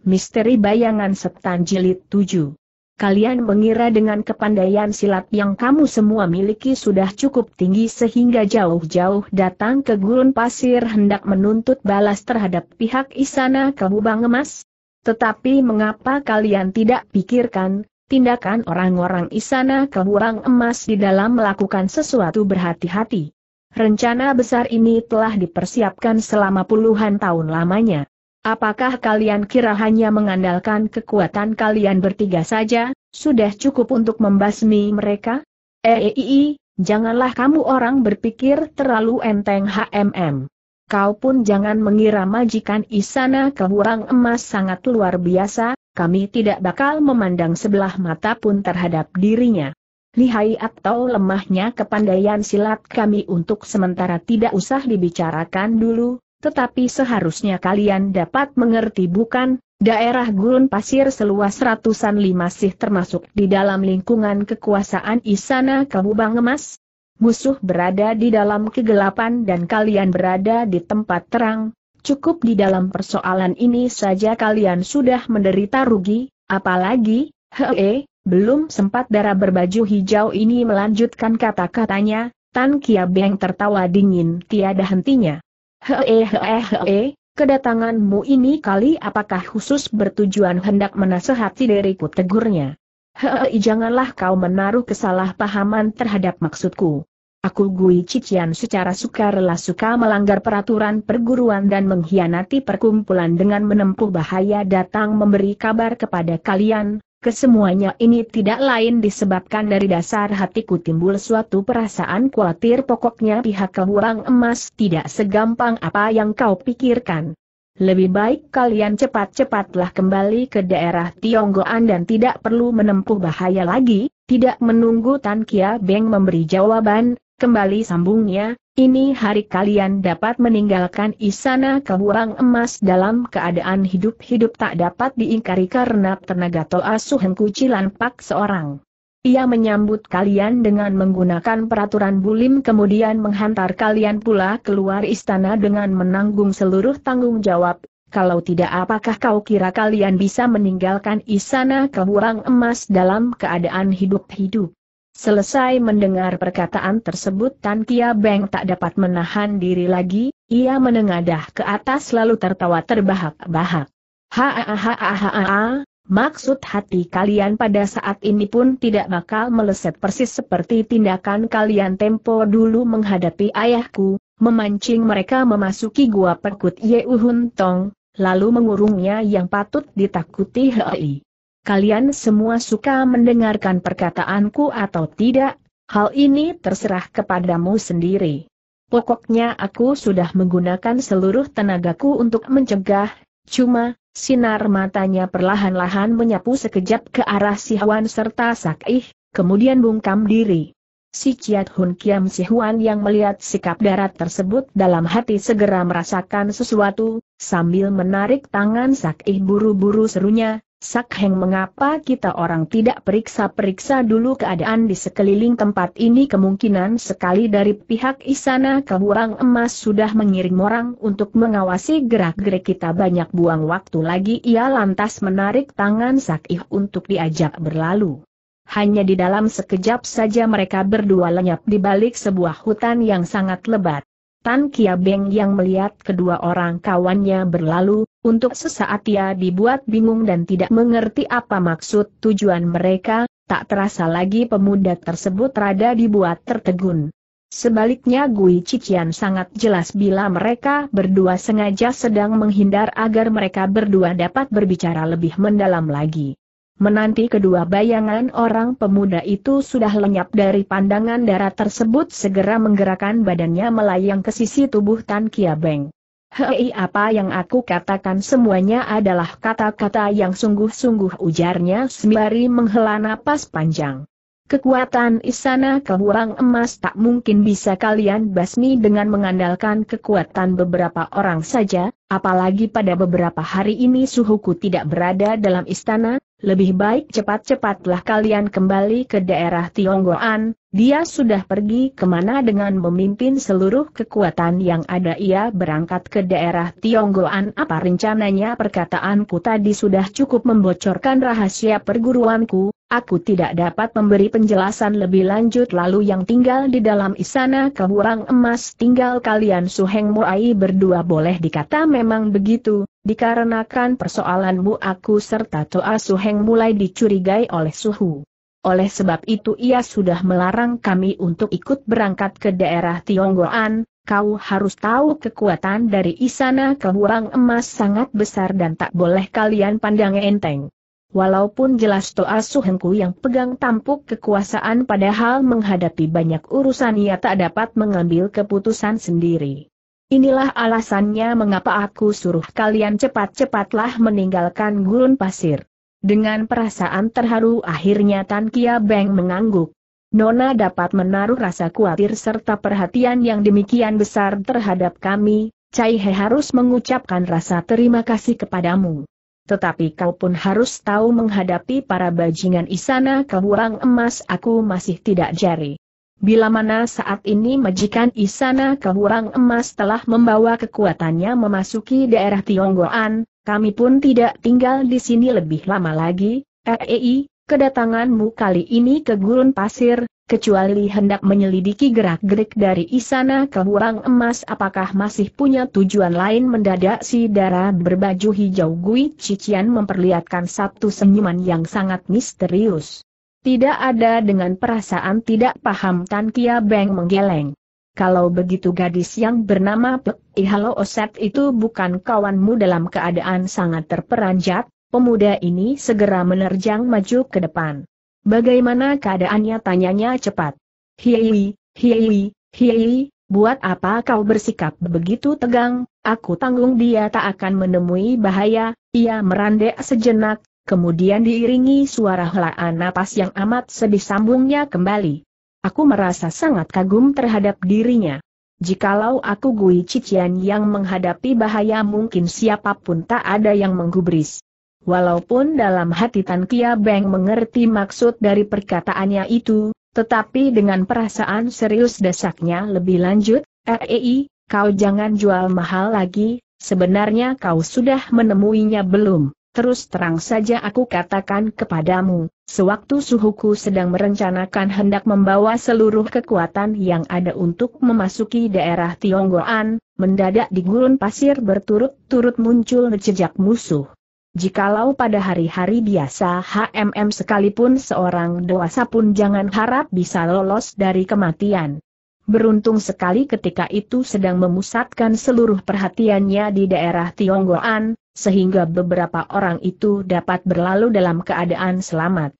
Misteri Bayangan Setan Jilid 7 Kalian mengira dengan kepandaian silat yang kamu semua miliki sudah cukup tinggi sehingga jauh-jauh datang ke gurun pasir hendak menuntut balas terhadap pihak Isana hubang Emas? Tetapi mengapa kalian tidak pikirkan, tindakan orang-orang Isana hubang Emas di dalam melakukan sesuatu berhati-hati? Rencana besar ini telah dipersiapkan selama puluhan tahun lamanya. Apakah kalian kira hanya mengandalkan kekuatan kalian bertiga saja, sudah cukup untuk membasmi mereka? Eei, eh, eh, eh, janganlah kamu orang berpikir terlalu enteng HMM. Kau pun jangan mengira majikan Isana kehurang emas sangat luar biasa, kami tidak bakal memandang sebelah mata pun terhadap dirinya. Lihai atau lemahnya kepandaian silat kami untuk sementara tidak usah dibicarakan dulu, tetapi seharusnya kalian dapat mengerti bukan, daerah gurun pasir seluas ratusan lima sih termasuk di dalam lingkungan kekuasaan Isana Kabubang Emas? Musuh berada di dalam kegelapan dan kalian berada di tempat terang, cukup di dalam persoalan ini saja kalian sudah menderita rugi, apalagi, hee, belum sempat darah berbaju hijau ini melanjutkan kata-katanya, Tan Kia Beng tertawa dingin tiada hentinya. Hee hee hee, kedatanganmu ini kali apakah khusus bertujuan hendak menasehati diriku tegurnya? Hei janganlah kau menaruh kesalahpahaman terhadap maksudku. Aku Gui Cician secara sukarela suka melanggar peraturan perguruan dan mengkhianati perkumpulan dengan menempuh bahaya datang memberi kabar kepada kalian, Kesemuanya ini tidak lain disebabkan dari dasar hatiku timbul suatu perasaan khawatir pokoknya pihak kehurang emas tidak segampang apa yang kau pikirkan. Lebih baik kalian cepat-cepatlah kembali ke daerah Tionggoan dan tidak perlu menempuh bahaya lagi, tidak menunggu Tan Kia Beng memberi jawaban, Kembali sambungnya, ini hari kalian dapat meninggalkan istana kekurangan emas dalam keadaan hidup-hidup tak dapat diingkari karena tenaga Toa kucilan Pak seorang. Ia menyambut kalian dengan menggunakan peraturan bulim kemudian menghantar kalian pula keluar istana dengan menanggung seluruh tanggung jawab. Kalau tidak apakah kau kira kalian bisa meninggalkan istana kekurangan emas dalam keadaan hidup-hidup? Selesai mendengar perkataan tersebut Tan Kia Beng tak dapat menahan diri lagi, ia menengadah ke atas lalu tertawa terbahak-bahak. Hahaha, maksud hati kalian pada saat ini pun tidak bakal meleset persis seperti tindakan kalian tempo dulu menghadapi ayahku, memancing mereka memasuki gua perkut Yeuhun Tong, lalu mengurungnya yang patut ditakuti Hei kalian semua suka mendengarkan perkataanku atau tidak, hal ini terserah kepadamu sendiri. Pokoknya aku sudah menggunakan seluruh tenagaku untuk mencegah, cuma, sinar matanya perlahan-lahan menyapu sekejap ke arah Si Huan serta Sakih, kemudian bungkam diri. Si Ciat Hun Kiam Huan yang melihat sikap darat tersebut dalam hati segera merasakan sesuatu, sambil menarik tangan Sakih buru-buru serunya, Sakheng mengapa kita orang tidak periksa-periksa dulu keadaan di sekeliling tempat ini kemungkinan sekali dari pihak Isana Kehurang Emas sudah mengirim orang untuk mengawasi gerak-gerik kita banyak buang waktu lagi ia lantas menarik tangan Sakhih untuk diajak berlalu. Hanya di dalam sekejap saja mereka berdua lenyap di balik sebuah hutan yang sangat lebat. Tan Kia Beng yang melihat kedua orang kawannya berlalu, untuk sesaat ia dibuat bingung dan tidak mengerti apa maksud tujuan mereka, tak terasa lagi pemuda tersebut rada dibuat tertegun. Sebaliknya Gui Cician sangat jelas bila mereka berdua sengaja sedang menghindar agar mereka berdua dapat berbicara lebih mendalam lagi. Menanti kedua bayangan orang pemuda itu sudah lenyap dari pandangan darah tersebut segera menggerakkan badannya melayang ke sisi tubuh Tan Kia Beng. Hei apa yang aku katakan semuanya adalah kata-kata yang sungguh-sungguh ujarnya sembari menghela napas panjang. Kekuatan istana kehurang Emas tak mungkin bisa kalian basmi dengan mengandalkan kekuatan beberapa orang saja, apalagi pada beberapa hari ini suhuku tidak berada dalam istana, lebih baik cepat-cepatlah kalian kembali ke daerah Tionggoan, dia sudah pergi kemana dengan memimpin seluruh kekuatan yang ada ia berangkat ke daerah Tionggoan apa rencananya perkataanku tadi sudah cukup membocorkan rahasia perguruanku, aku tidak dapat memberi penjelasan lebih lanjut lalu yang tinggal di dalam istana keburang emas tinggal kalian Suheng Muai berdua boleh dikata memang begitu, Dikarenakan persoalanmu aku serta Toa Suheng mulai dicurigai oleh Suhu. Oleh sebab itu ia sudah melarang kami untuk ikut berangkat ke daerah Tionggoan, kau harus tahu kekuatan dari Isana Kehuang Emas sangat besar dan tak boleh kalian pandang enteng. Walaupun jelas Toa Suhengku yang pegang tampuk kekuasaan padahal menghadapi banyak urusan ia tak dapat mengambil keputusan sendiri. Inilah alasannya mengapa aku suruh kalian cepat-cepatlah meninggalkan gurun pasir. Dengan perasaan terharu akhirnya Tan Kia Beng mengangguk. Nona dapat menaruh rasa khawatir serta perhatian yang demikian besar terhadap kami, Cai He harus mengucapkan rasa terima kasih kepadamu. Tetapi kau pun harus tahu menghadapi para bajingan isana kebuang emas aku masih tidak jari. Bila mana saat ini majikan Isana Kehurang Emas telah membawa kekuatannya memasuki daerah Tionggoan, kami pun tidak tinggal di sini lebih lama lagi, EEI, kedatanganmu kali ini ke gurun pasir, kecuali hendak menyelidiki gerak-gerik dari Isana Kehurang Emas apakah masih punya tujuan lain mendadak si darah berbaju hijau Gui Cician memperlihatkan satu senyuman yang sangat misterius. Tidak ada dengan perasaan tidak paham Tan Kia Beng menggeleng. Kalau begitu gadis yang bernama Pek Ihalo Oset itu bukan kawanmu dalam keadaan sangat terperanjat, pemuda ini segera menerjang maju ke depan. Bagaimana keadaannya tanyanya cepat. Hiwi, hiwi, hiwi. buat apa kau bersikap begitu tegang, aku tanggung dia tak akan menemui bahaya, ia merandek sejenak, kemudian diiringi suara helaan napas yang amat sedih sambungnya kembali. Aku merasa sangat kagum terhadap dirinya. Jikalau aku Gui Cician yang menghadapi bahaya mungkin siapapun tak ada yang menggubris. Walaupun dalam hati Tan Kia Beng mengerti maksud dari perkataannya itu, tetapi dengan perasaan serius desaknya lebih lanjut, REI, eh, eh, eh, kau jangan jual mahal lagi, sebenarnya kau sudah menemuinya belum? Terus terang saja aku katakan kepadamu, sewaktu suhuku sedang merencanakan hendak membawa seluruh kekuatan yang ada untuk memasuki daerah Tionggoan, mendadak di gurun pasir berturut-turut muncul jejak musuh. Jikalau pada hari-hari biasa HMM sekalipun seorang dewasa pun jangan harap bisa lolos dari kematian beruntung sekali ketika itu sedang memusatkan seluruh perhatiannya di daerah Tionggoan, sehingga beberapa orang itu dapat berlalu dalam keadaan selamat.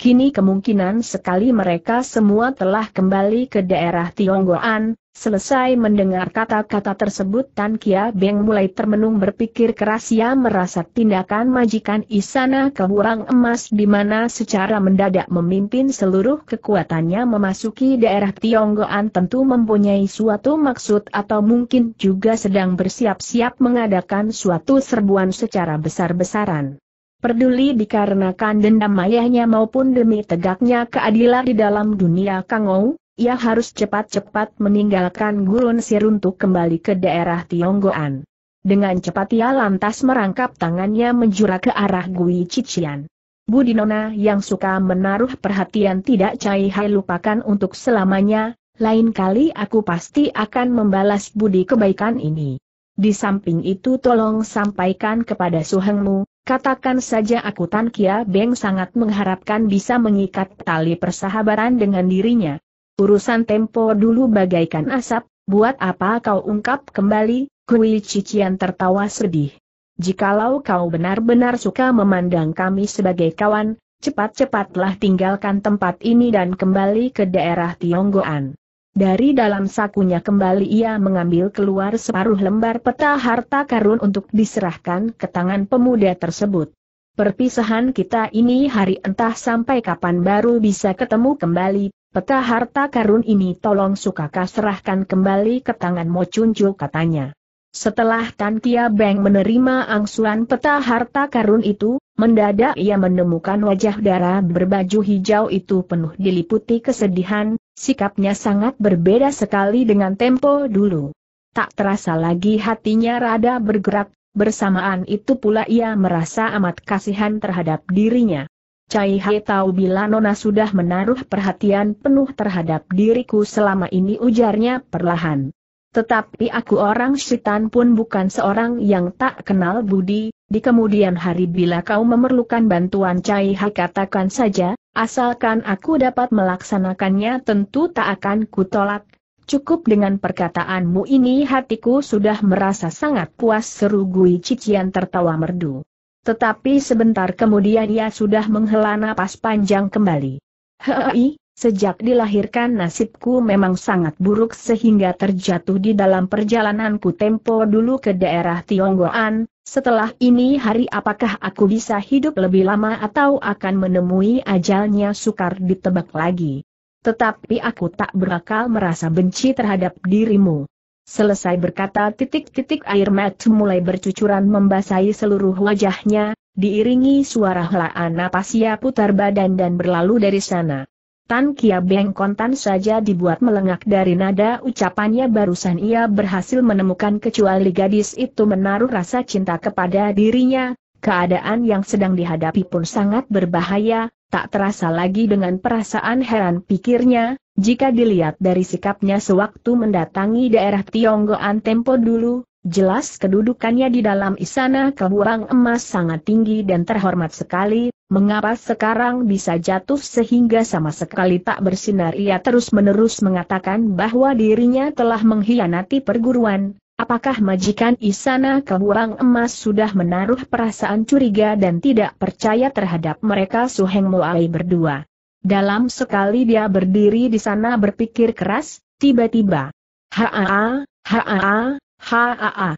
Kini kemungkinan sekali mereka semua telah kembali ke daerah Tionggoan, selesai mendengar kata-kata tersebut Tan Kia Beng mulai termenung berpikir keras ia merasa tindakan majikan Isana keburang emas di mana secara mendadak memimpin seluruh kekuatannya memasuki daerah Tionggoan tentu mempunyai suatu maksud atau mungkin juga sedang bersiap-siap mengadakan suatu serbuan secara besar-besaran. Peduli dikarenakan dendam ayahnya maupun demi tegaknya keadilan di dalam dunia Kangou, ia harus cepat-cepat meninggalkan gurun sir untuk kembali ke daerah Tionggoan. Dengan cepat ia lantas merangkap tangannya menjura ke arah Gui Cician. Nona yang suka menaruh perhatian tidak cai hai lupakan untuk selamanya, lain kali aku pasti akan membalas budi kebaikan ini. Di samping itu tolong sampaikan kepada suhengmu, Katakan saja aku Tan Kia Beng sangat mengharapkan bisa mengikat tali persahabatan dengan dirinya. Urusan tempo dulu bagaikan asap, buat apa kau ungkap kembali, Kui Cician tertawa sedih. Jikalau kau benar-benar suka memandang kami sebagai kawan, cepat-cepatlah tinggalkan tempat ini dan kembali ke daerah Tionggoan. Dari dalam sakunya kembali ia mengambil keluar separuh lembar peta harta karun untuk diserahkan ke tangan pemuda tersebut. Perpisahan kita ini hari entah sampai kapan baru bisa ketemu kembali, peta harta karun ini tolong sukakah serahkan kembali ke tangan Mo Mocuncu katanya. Setelah Tan Kia Beng menerima angsuran peta harta karun itu, mendadak ia menemukan wajah darah berbaju hijau itu penuh diliputi kesedihan, Sikapnya sangat berbeda sekali dengan tempo dulu. Tak terasa lagi hatinya rada bergerak, bersamaan itu pula ia merasa amat kasihan terhadap dirinya. Cai Hai tahu bila Nona sudah menaruh perhatian penuh terhadap diriku selama ini ujarnya perlahan. Tetapi aku orang setan pun bukan seorang yang tak kenal budi, di kemudian hari bila kau memerlukan bantuan Cai Hai katakan saja, asalkan aku dapat melaksanakannya tentu tak akan kutolak. Cukup dengan perkataanmu ini hatiku sudah merasa sangat puas seru Gui Cician tertawa merdu. Tetapi sebentar kemudian ia sudah menghela napas panjang kembali. Hei, Sejak dilahirkan nasibku memang sangat buruk sehingga terjatuh di dalam perjalananku tempo dulu ke daerah Tionggoan, setelah ini hari apakah aku bisa hidup lebih lama atau akan menemui ajalnya sukar ditebak lagi. Tetapi aku tak berakal merasa benci terhadap dirimu. Selesai berkata titik-titik air mata mulai bercucuran membasahi seluruh wajahnya, diiringi suara helaan napas ia putar badan dan berlalu dari sana. Tan Kia Beng kontan saja dibuat melengak dari nada ucapannya barusan ia berhasil menemukan kecuali gadis itu menaruh rasa cinta kepada dirinya, keadaan yang sedang dihadapi pun sangat berbahaya, tak terasa lagi dengan perasaan heran pikirnya, jika dilihat dari sikapnya sewaktu mendatangi daerah Tionggoan tempo dulu, jelas kedudukannya di dalam istana kebuang emas sangat tinggi dan terhormat sekali, Mengapa sekarang bisa jatuh sehingga sama sekali tak bersinar ia terus-menerus mengatakan bahwa dirinya telah mengkhianati perguruan, apakah majikan Isana Kebuang Emas sudah menaruh perasaan curiga dan tidak percaya terhadap mereka Suheng Moai berdua. Dalam sekali dia berdiri di sana berpikir keras, tiba-tiba. Haa, haa, haa, haa.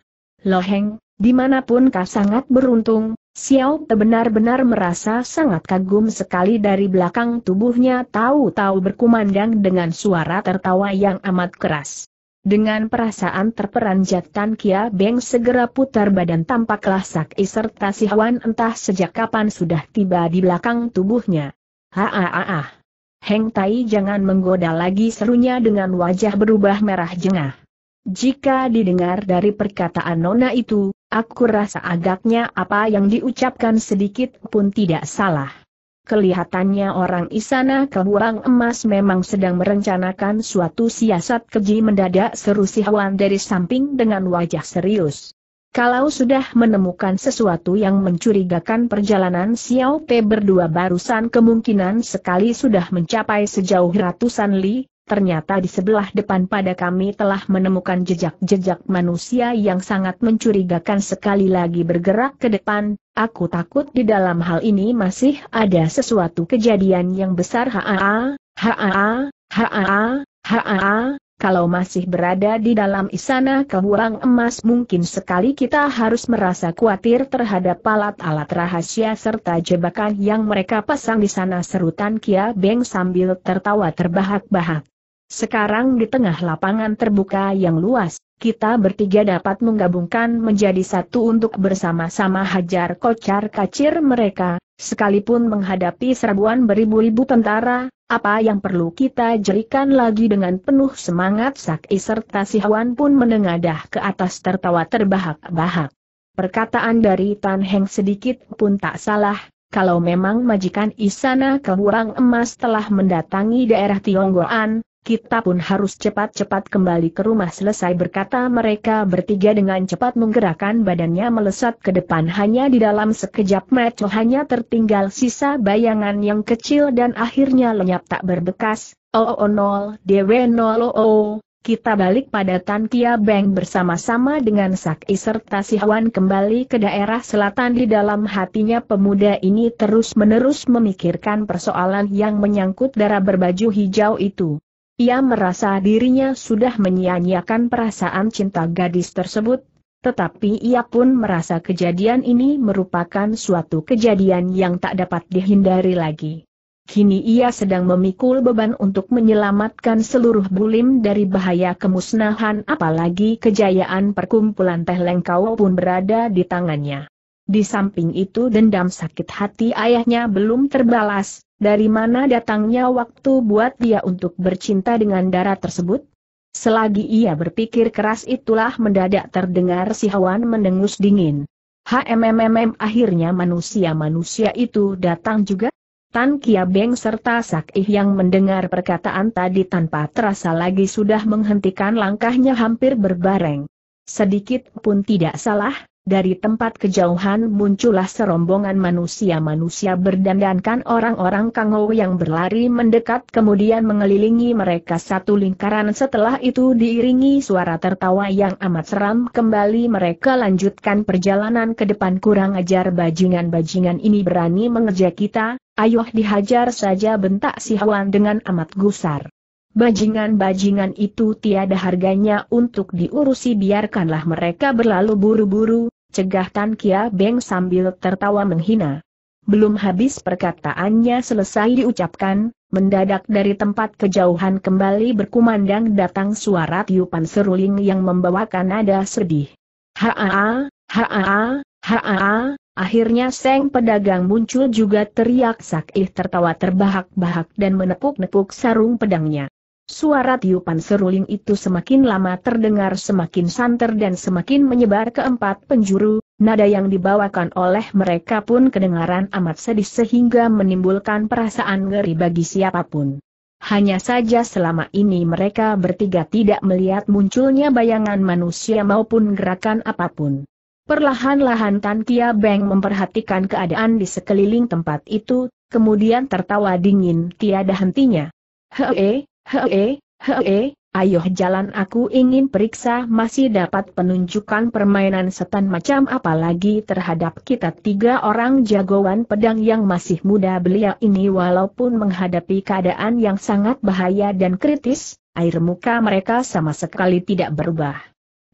Loheng, Dimanapun kau sangat beruntung, Xiao benar-benar merasa sangat kagum sekali dari belakang tubuhnya tahu-tahu berkumandang dengan suara tertawa yang amat keras. Dengan perasaan terperanjat Tan Kia Beng segera putar badan tampaklah kelasak, serta si Hwan entah sejak kapan sudah tiba di belakang tubuhnya. Haa, Heng Tai jangan menggoda lagi serunya dengan wajah berubah merah jengah. Jika didengar dari perkataan Nona itu, Aku rasa agaknya apa yang diucapkan sedikit pun tidak salah. Kelihatannya orang Isana Kebuang Emas memang sedang merencanakan suatu siasat keji mendadak seru si Hwan dari samping dengan wajah serius. Kalau sudah menemukan sesuatu yang mencurigakan perjalanan Xiao Te berdua barusan kemungkinan sekali sudah mencapai sejauh ratusan li, ternyata di sebelah depan pada kami telah menemukan jejak-jejak manusia yang sangat mencurigakan sekali lagi bergerak ke depan, aku takut di dalam hal ini masih ada sesuatu kejadian yang besar haa, haa, haa, haa, kalau masih berada di dalam istana kehurang emas mungkin sekali kita harus merasa khawatir terhadap alat-alat rahasia serta jebakan yang mereka pasang di sana serutan Kia Beng sambil tertawa terbahak-bahak. Sekarang di tengah lapangan terbuka yang luas, kita bertiga dapat menggabungkan menjadi satu untuk bersama-sama hajar kocar kacir mereka, sekalipun menghadapi serbuan beribu-ribu tentara, apa yang perlu kita jerikan lagi dengan penuh semangat Sak serta Sihawan pun menengadah ke atas tertawa terbahak-bahak. Perkataan dari Tan Heng sedikit pun tak salah, kalau memang majikan Isana Kehurang Emas telah mendatangi daerah Tionggoan, kita pun harus cepat-cepat kembali ke rumah selesai berkata mereka bertiga dengan cepat menggerakkan badannya melesat ke depan hanya di dalam sekejap mata hanya tertinggal sisa bayangan yang kecil dan akhirnya lenyap tak berbekas, oh nol, dewe nol oh. kita balik pada Tan Kia Beng bersama-sama dengan Saki serta Sihawan kembali ke daerah selatan di dalam hatinya pemuda ini terus-menerus memikirkan persoalan yang menyangkut darah berbaju hijau itu. Ia merasa dirinya sudah menyia-nyiakan perasaan cinta gadis tersebut, tetapi ia pun merasa kejadian ini merupakan suatu kejadian yang tak dapat dihindari lagi. Kini ia sedang memikul beban untuk menyelamatkan seluruh bulim dari bahaya kemusnahan apalagi kejayaan perkumpulan Teh Lengkau pun berada di tangannya. Di samping itu dendam sakit hati ayahnya belum terbalas, dari mana datangnya waktu buat dia untuk bercinta dengan darah tersebut? Selagi ia berpikir keras itulah mendadak terdengar si hewan mendengus dingin. HMMMM akhirnya manusia-manusia itu datang juga? Tan Kia Beng serta Sakih yang mendengar perkataan tadi tanpa terasa lagi sudah menghentikan langkahnya hampir berbareng. Sedikit pun tidak salah, dari tempat kejauhan muncullah serombongan manusia-manusia berdandankan orang-orang kangau yang berlari mendekat kemudian mengelilingi mereka satu lingkaran setelah itu diiringi suara tertawa yang amat seram kembali mereka lanjutkan perjalanan ke depan kurang ajar bajingan-bajingan ini berani mengejar kita, ayoh dihajar saja bentak si Hawan dengan amat gusar. Bajingan-bajingan itu tiada harganya untuk diurusi biarkanlah mereka berlalu buru-buru, cegah Tan Kia Beng sambil tertawa menghina. Belum habis perkataannya selesai diucapkan, mendadak dari tempat kejauhan kembali berkumandang datang suara tiupan seruling yang membawakan nada sedih. Haa, haa, haa, akhirnya Seng pedagang muncul juga teriak sakih tertawa terbahak-bahak dan menepuk-nepuk sarung pedangnya. Suara tiupan seruling itu semakin lama terdengar semakin santer dan semakin menyebar ke empat penjuru, nada yang dibawakan oleh mereka pun kedengaran amat sedih sehingga menimbulkan perasaan ngeri bagi siapapun. Hanya saja selama ini mereka bertiga tidak melihat munculnya bayangan manusia maupun gerakan apapun. Perlahan-lahan Tan Kia Beng memperhatikan keadaan di sekeliling tempat itu, kemudian tertawa dingin tiada hentinya. Hee, Hee, hee, ayo jalan aku ingin periksa masih dapat penunjukan permainan setan macam apa lagi terhadap kita tiga orang jagoan pedang yang masih muda belia ini walaupun menghadapi keadaan yang sangat bahaya dan kritis, air muka mereka sama sekali tidak berubah.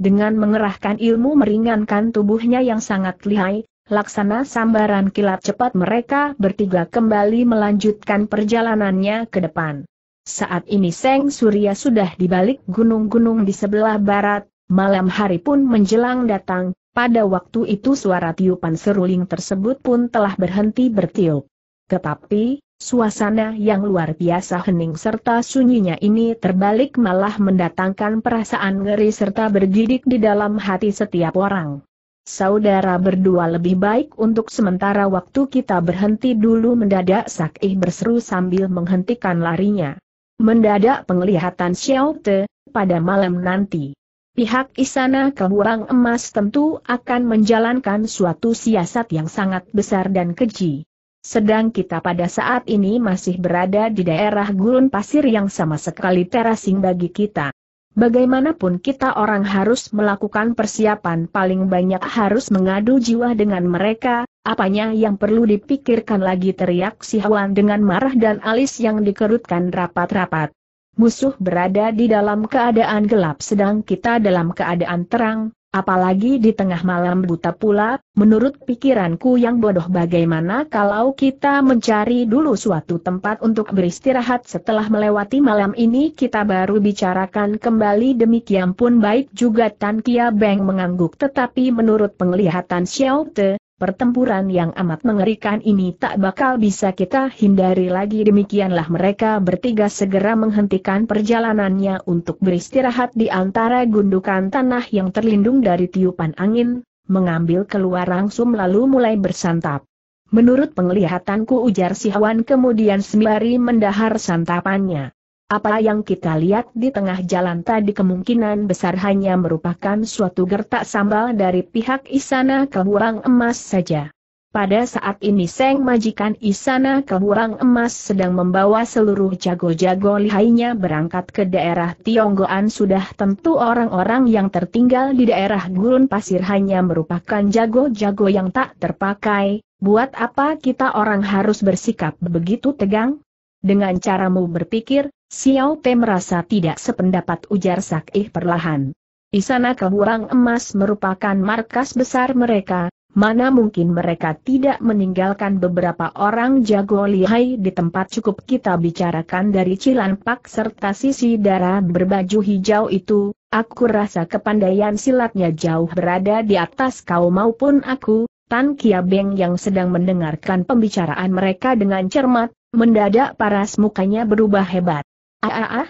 Dengan mengerahkan ilmu meringankan tubuhnya yang sangat lihai, laksana sambaran kilat cepat mereka bertiga kembali melanjutkan perjalanannya ke depan. Saat ini Seng Surya sudah dibalik gunung-gunung di sebelah barat, malam hari pun menjelang datang, pada waktu itu suara tiupan seruling tersebut pun telah berhenti bertiup. Tetapi, suasana yang luar biasa hening serta sunyinya ini terbalik malah mendatangkan perasaan ngeri serta bergidik di dalam hati setiap orang. Saudara berdua lebih baik untuk sementara waktu kita berhenti dulu mendadak Sakih berseru sambil menghentikan larinya. Mendadak penglihatan Xiao Te, pada malam nanti. Pihak isana Kebuang Emas tentu akan menjalankan suatu siasat yang sangat besar dan keji. Sedang kita pada saat ini masih berada di daerah gurun pasir yang sama sekali terasing bagi kita. Bagaimanapun kita orang harus melakukan persiapan paling banyak harus mengadu jiwa dengan mereka, Apanya yang perlu dipikirkan lagi teriak si Hwan dengan marah dan alis yang dikerutkan rapat-rapat. Musuh berada di dalam keadaan gelap sedang kita dalam keadaan terang, apalagi di tengah malam buta pula, menurut pikiranku yang bodoh bagaimana kalau kita mencari dulu suatu tempat untuk beristirahat setelah melewati malam ini kita baru bicarakan kembali demikian pun baik juga Tan Kia Beng mengangguk tetapi menurut penglihatan Xiao Te, Pertempuran yang amat mengerikan ini tak bakal bisa kita hindari lagi demikianlah mereka bertiga segera menghentikan perjalanannya untuk beristirahat di antara gundukan tanah yang terlindung dari tiupan angin, mengambil keluar langsung lalu mulai bersantap. Menurut penglihatanku ujar si Hawan kemudian sembari mendahar santapannya. Apa yang kita lihat di tengah jalan tadi kemungkinan besar hanya merupakan suatu gertak sambal dari pihak Isana Kehurang Emas saja. Pada saat ini Seng Majikan Isana Kehurang Emas sedang membawa seluruh jago-jago lihainya berangkat ke daerah Tionggoan sudah tentu orang-orang yang tertinggal di daerah gurun pasir hanya merupakan jago-jago yang tak terpakai, buat apa kita orang harus bersikap begitu tegang? Dengan caramu berpikir, Xiao Te merasa tidak sependapat ujar Sakih perlahan. Di sana Kebuang Emas merupakan markas besar mereka, mana mungkin mereka tidak meninggalkan beberapa orang jago lihai di tempat cukup kita bicarakan dari Cilanpak serta sisi darah berbaju hijau itu, aku rasa kepandaian silatnya jauh berada di atas kau maupun aku, Tan Kia Beng yang sedang mendengarkan pembicaraan mereka dengan cermat, mendadak paras mukanya berubah hebat. Ah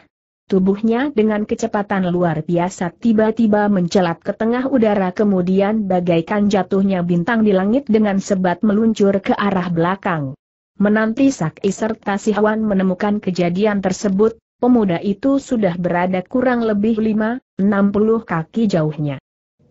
Tubuhnya dengan kecepatan luar biasa tiba-tiba mencelat ke tengah udara kemudian bagaikan jatuhnya bintang di langit dengan sebat meluncur ke arah belakang. Menanti Saki serta menemukan kejadian tersebut, pemuda itu sudah berada kurang lebih 5-60 kaki jauhnya.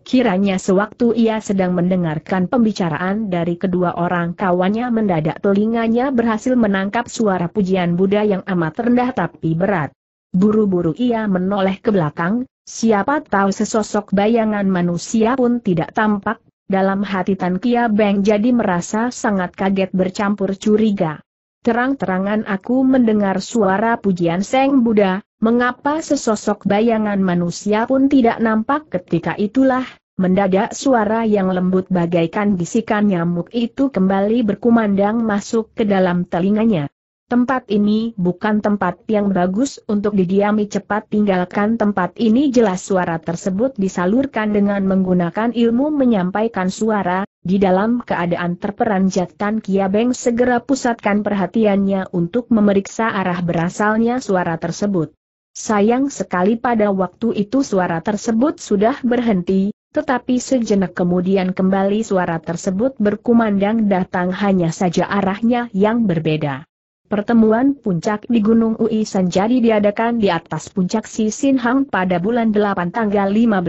Kiranya sewaktu ia sedang mendengarkan pembicaraan dari kedua orang kawannya mendadak telinganya berhasil menangkap suara pujian Buddha yang amat rendah tapi berat. Buru-buru ia menoleh ke belakang, siapa tahu sesosok bayangan manusia pun tidak tampak, dalam hati Tan Kia Beng jadi merasa sangat kaget bercampur curiga terang-terangan aku mendengar suara pujian Seng Buddha, mengapa sesosok bayangan manusia pun tidak nampak ketika itulah, mendadak suara yang lembut bagaikan bisikan nyamuk itu kembali berkumandang masuk ke dalam telinganya. Tempat ini bukan tempat yang bagus untuk didiami cepat tinggalkan tempat ini jelas suara tersebut disalurkan dengan menggunakan ilmu menyampaikan suara, di dalam keadaan terperanjat Tan Kiabeng segera pusatkan perhatiannya untuk memeriksa arah berasalnya suara tersebut. Sayang sekali pada waktu itu suara tersebut sudah berhenti, tetapi sejenak kemudian kembali suara tersebut berkumandang datang hanya saja arahnya yang berbeda. Pertemuan puncak di Gunung Ui Sanjadi diadakan di atas puncak Sisinhang pada bulan 8 tanggal 15.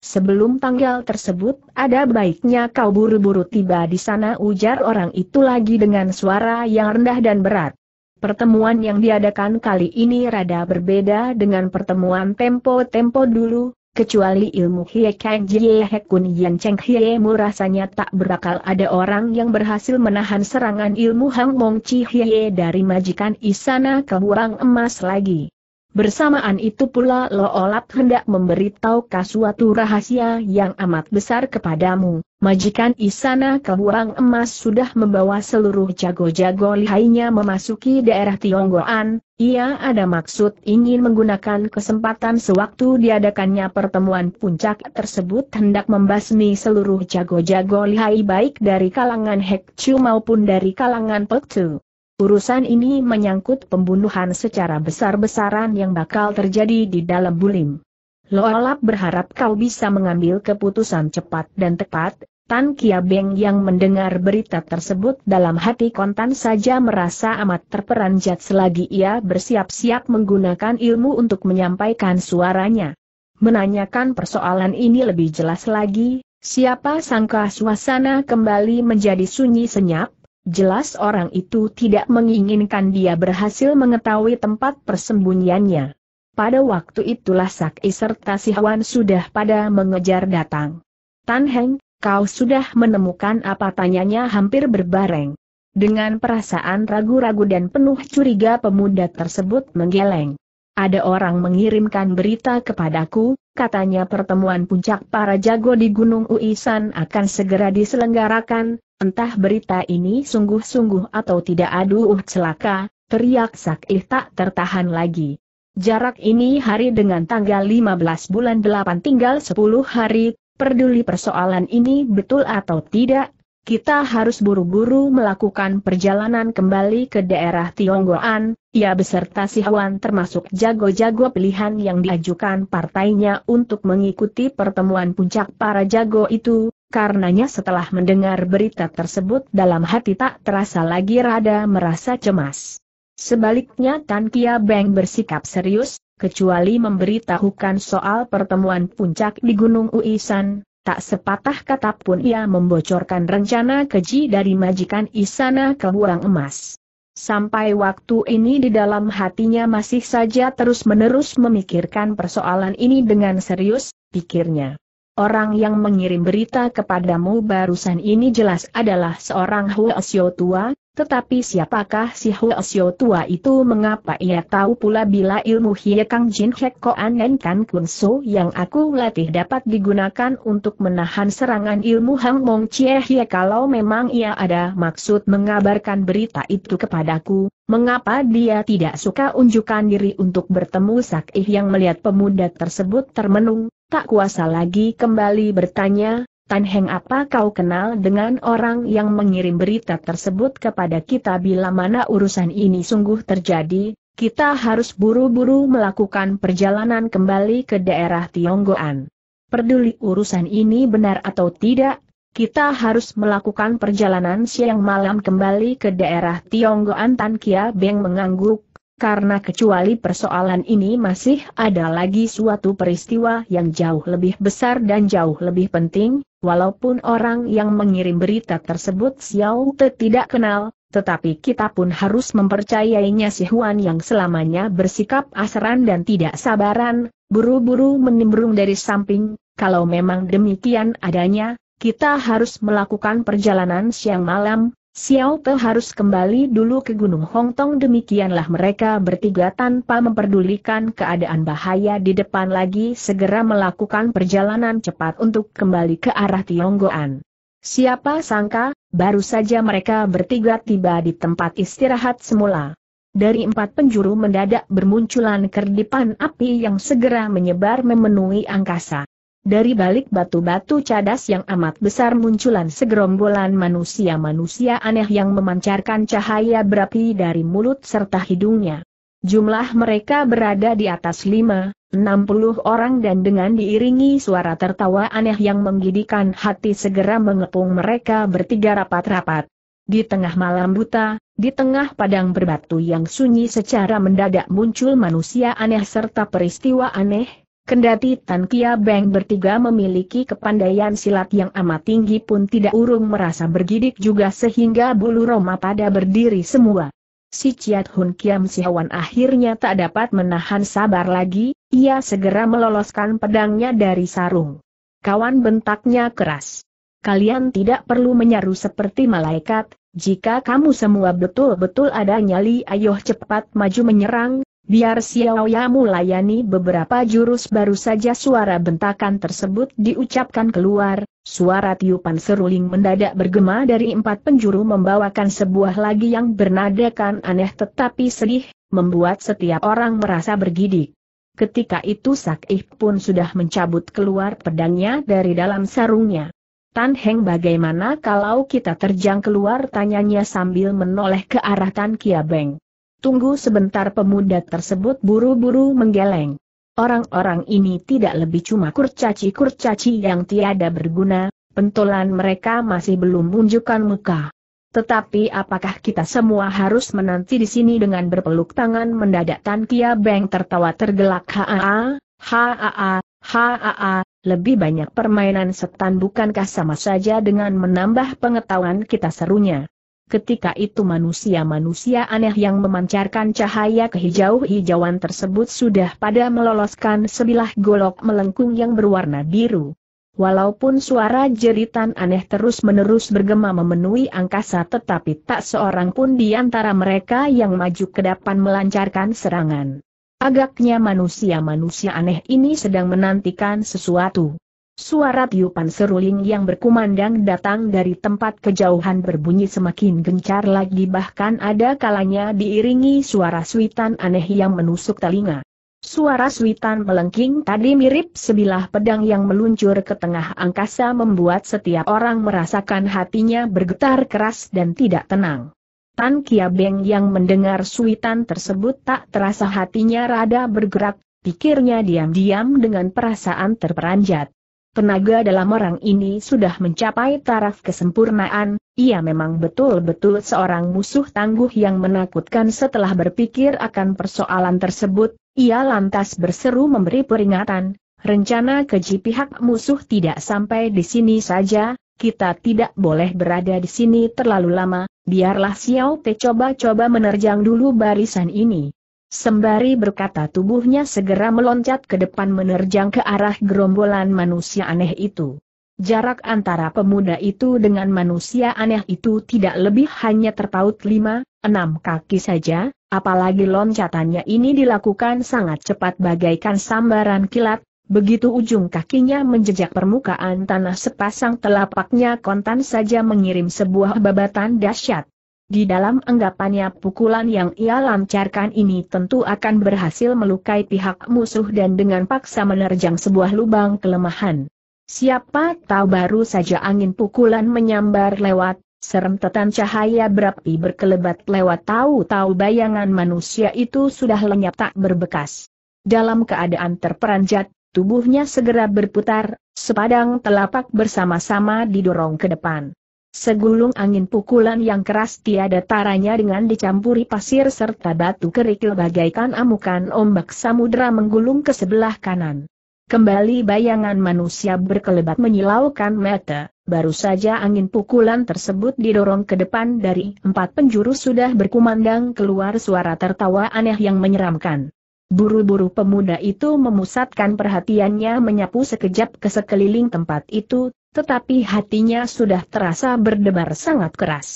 Sebelum tanggal tersebut, ada baiknya kau buru-buru tiba di sana ujar orang itu lagi dengan suara yang rendah dan berat. Pertemuan yang diadakan kali ini rada berbeda dengan pertemuan tempo-tempo dulu, Kecuali ilmu Hie Kang Jie Hek Kun Yan Cheng Hie Mu rasanya tak berakal ada orang yang berhasil menahan serangan ilmu Hang Mong Chi Hie dari majikan Isana ke Wurang Emas lagi. Bersamaan itu pula Olap hendak memberitahukan suatu rahasia yang amat besar kepadamu. Majikan Isana Kehuang Emas sudah membawa seluruh jago-jago lihainya memasuki daerah Tionggoan. Ia ada maksud ingin menggunakan kesempatan sewaktu diadakannya pertemuan puncak tersebut hendak membasmi seluruh jago-jago lihai baik dari kalangan Hekcu maupun dari kalangan Pekcu. Urusan ini menyangkut pembunuhan secara besar-besaran yang bakal terjadi di dalam bulim. Loalap berharap kau bisa mengambil keputusan cepat dan tepat, Tan Beng yang mendengar berita tersebut dalam hati kontan saja merasa amat terperanjat selagi ia bersiap-siap menggunakan ilmu untuk menyampaikan suaranya. Menanyakan persoalan ini lebih jelas lagi, siapa sangka suasana kembali menjadi sunyi senyap, Jelas orang itu tidak menginginkan dia berhasil mengetahui tempat persembunyiannya. Pada waktu itulah Saki serta si sudah pada mengejar datang. Tan Heng, kau sudah menemukan apa tanyanya hampir berbareng. Dengan perasaan ragu-ragu dan penuh curiga pemuda tersebut menggeleng. Ada orang mengirimkan berita kepadaku, katanya pertemuan puncak para jago di Gunung Uisan akan segera diselenggarakan, Entah berita ini sungguh-sungguh atau tidak aduh celaka, teriak Sakih tak tertahan lagi. Jarak ini hari dengan tanggal 15 bulan 8 tinggal 10 hari, peduli persoalan ini betul atau tidak, kita harus buru-buru melakukan perjalanan kembali ke daerah Tionggoan, ia beserta si termasuk jago-jago pilihan yang diajukan partainya untuk mengikuti pertemuan puncak para jago itu, Karenanya setelah mendengar berita tersebut dalam hati tak terasa lagi rada merasa cemas. Sebaliknya Tan Kia Beng bersikap serius, kecuali memberitahukan soal pertemuan puncak di Gunung Uisan, tak sepatah kata pun ia membocorkan rencana keji dari majikan Isana ke Huang Emas. Sampai waktu ini di dalam hatinya masih saja terus-menerus memikirkan persoalan ini dengan serius, pikirnya. Orang yang mengirim berita kepadamu barusan ini jelas adalah seorang Huo tua, tetapi siapakah si Huasyo tua itu mengapa ia tahu pula bila ilmu Hie Kang Jin Hek Koan dan Kan Kun So yang aku latih dapat digunakan untuk menahan serangan ilmu Hang Mong Chie Hie kalau memang ia ada maksud mengabarkan berita itu kepadaku, mengapa dia tidak suka unjukkan diri untuk bertemu Sakih yang melihat pemuda tersebut termenung, tak kuasa lagi kembali bertanya, Tan Heng apa kau kenal dengan orang yang mengirim berita tersebut kepada kita bila mana urusan ini sungguh terjadi, kita harus buru-buru melakukan perjalanan kembali ke daerah Tionggoan. Perduli urusan ini benar atau tidak, kita harus melakukan perjalanan siang malam kembali ke daerah Tionggoan Tan Kia Beng mengangguk, karena kecuali persoalan ini masih ada lagi suatu peristiwa yang jauh lebih besar dan jauh lebih penting, walaupun orang yang mengirim berita tersebut Xiao Te tidak kenal, tetapi kita pun harus mempercayainya si Huan yang selamanya bersikap asaran dan tidak sabaran, buru-buru menimbrung dari samping, kalau memang demikian adanya, kita harus melakukan perjalanan siang malam, Xiao Pe harus kembali dulu ke Gunung Hong Tong demikianlah mereka bertiga tanpa memperdulikan keadaan bahaya di depan lagi segera melakukan perjalanan cepat untuk kembali ke arah Tionggoan. Siapa sangka, baru saja mereka bertiga tiba di tempat istirahat semula. Dari empat penjuru mendadak bermunculan kerdipan api yang segera menyebar memenuhi angkasa. Dari balik batu-batu cadas yang amat besar munculan segerombolan manusia-manusia aneh yang memancarkan cahaya berapi dari mulut serta hidungnya. Jumlah mereka berada di atas lima, enam puluh orang dan dengan diiringi suara tertawa aneh yang menggidikan hati segera mengepung mereka bertiga rapat-rapat. Di tengah malam buta, di tengah padang berbatu yang sunyi secara mendadak muncul manusia aneh serta peristiwa aneh, Kendati Tan Kia Beng bertiga memiliki kepandaian silat yang amat tinggi pun tidak urung merasa bergidik juga sehingga bulu Roma pada berdiri semua. Si Ciat Hun Kiam Siawan akhirnya tak dapat menahan sabar lagi, ia segera meloloskan pedangnya dari sarung. Kawan bentaknya keras. Kalian tidak perlu menyaru seperti malaikat, jika kamu semua betul-betul ada nyali ayo cepat maju menyerang, Biar Xiao Ya melayani beberapa jurus baru saja suara bentakan tersebut diucapkan keluar, suara tiupan seruling mendadak bergema dari empat penjuru membawakan sebuah lagi yang bernadakan aneh tetapi sedih, membuat setiap orang merasa bergidik. Ketika itu Sakih pun sudah mencabut keluar pedangnya dari dalam sarungnya. Tan Heng bagaimana kalau kita terjang keluar tanyanya sambil menoleh ke arah Tan Kia Beng. Tunggu sebentar pemuda tersebut buru-buru menggeleng. Orang-orang ini tidak lebih cuma kurcaci-kurcaci yang tiada berguna, pentolan mereka masih belum menunjukkan muka. Tetapi apakah kita semua harus menanti di sini dengan berpeluk tangan mendadak Tan Kia Beng tertawa tergelak haa, haa, haa, lebih banyak permainan setan bukankah sama saja dengan menambah pengetahuan kita serunya. Ketika itu manusia-manusia aneh yang memancarkan cahaya kehijau-hijauan tersebut sudah pada meloloskan sebilah golok melengkung yang berwarna biru. Walaupun suara jeritan aneh terus-menerus bergema memenuhi angkasa tetapi tak seorang pun di antara mereka yang maju ke depan melancarkan serangan. Agaknya manusia-manusia aneh ini sedang menantikan sesuatu. Suara tiupan seruling yang berkumandang datang dari tempat kejauhan berbunyi semakin gencar lagi bahkan ada kalanya diiringi suara suitan aneh yang menusuk telinga. Suara suitan melengking tadi mirip sebilah pedang yang meluncur ke tengah angkasa membuat setiap orang merasakan hatinya bergetar keras dan tidak tenang. Tan Kia Beng yang mendengar suitan tersebut tak terasa hatinya rada bergerak, pikirnya diam-diam dengan perasaan terperanjat. Tenaga dalam orang ini sudah mencapai taraf kesempurnaan, ia memang betul-betul seorang musuh tangguh yang menakutkan setelah berpikir akan persoalan tersebut, ia lantas berseru memberi peringatan, rencana keji pihak musuh tidak sampai di sini saja, kita tidak boleh berada di sini terlalu lama, biarlah Xiao Te coba-coba menerjang dulu barisan ini. Sembari berkata tubuhnya segera meloncat ke depan menerjang ke arah gerombolan manusia aneh itu. Jarak antara pemuda itu dengan manusia aneh itu tidak lebih hanya terpaut lima, enam kaki saja, apalagi loncatannya ini dilakukan sangat cepat bagaikan sambaran kilat, begitu ujung kakinya menjejak permukaan tanah sepasang telapaknya kontan saja mengirim sebuah babatan dahsyat. Di dalam anggapannya pukulan yang ia lancarkan ini tentu akan berhasil melukai pihak musuh dan dengan paksa menerjang sebuah lubang kelemahan. Siapa tahu baru saja angin pukulan menyambar lewat, serem tetan cahaya berapi berkelebat lewat tahu-tahu bayangan manusia itu sudah lenyap tak berbekas. Dalam keadaan terperanjat, tubuhnya segera berputar, sepadang telapak bersama-sama didorong ke depan. Segulung angin pukulan yang keras tiada taranya dengan dicampuri pasir serta batu kerikil bagaikan amukan ombak samudera menggulung ke sebelah kanan. Kembali bayangan manusia berkelebat menyilaukan mata, baru saja angin pukulan tersebut didorong ke depan dari empat penjuru sudah berkumandang keluar suara tertawa aneh yang menyeramkan. Buru-buru pemuda itu memusatkan perhatiannya menyapu sekejap ke sekeliling tempat itu, tetapi hatinya sudah terasa berdebar sangat keras.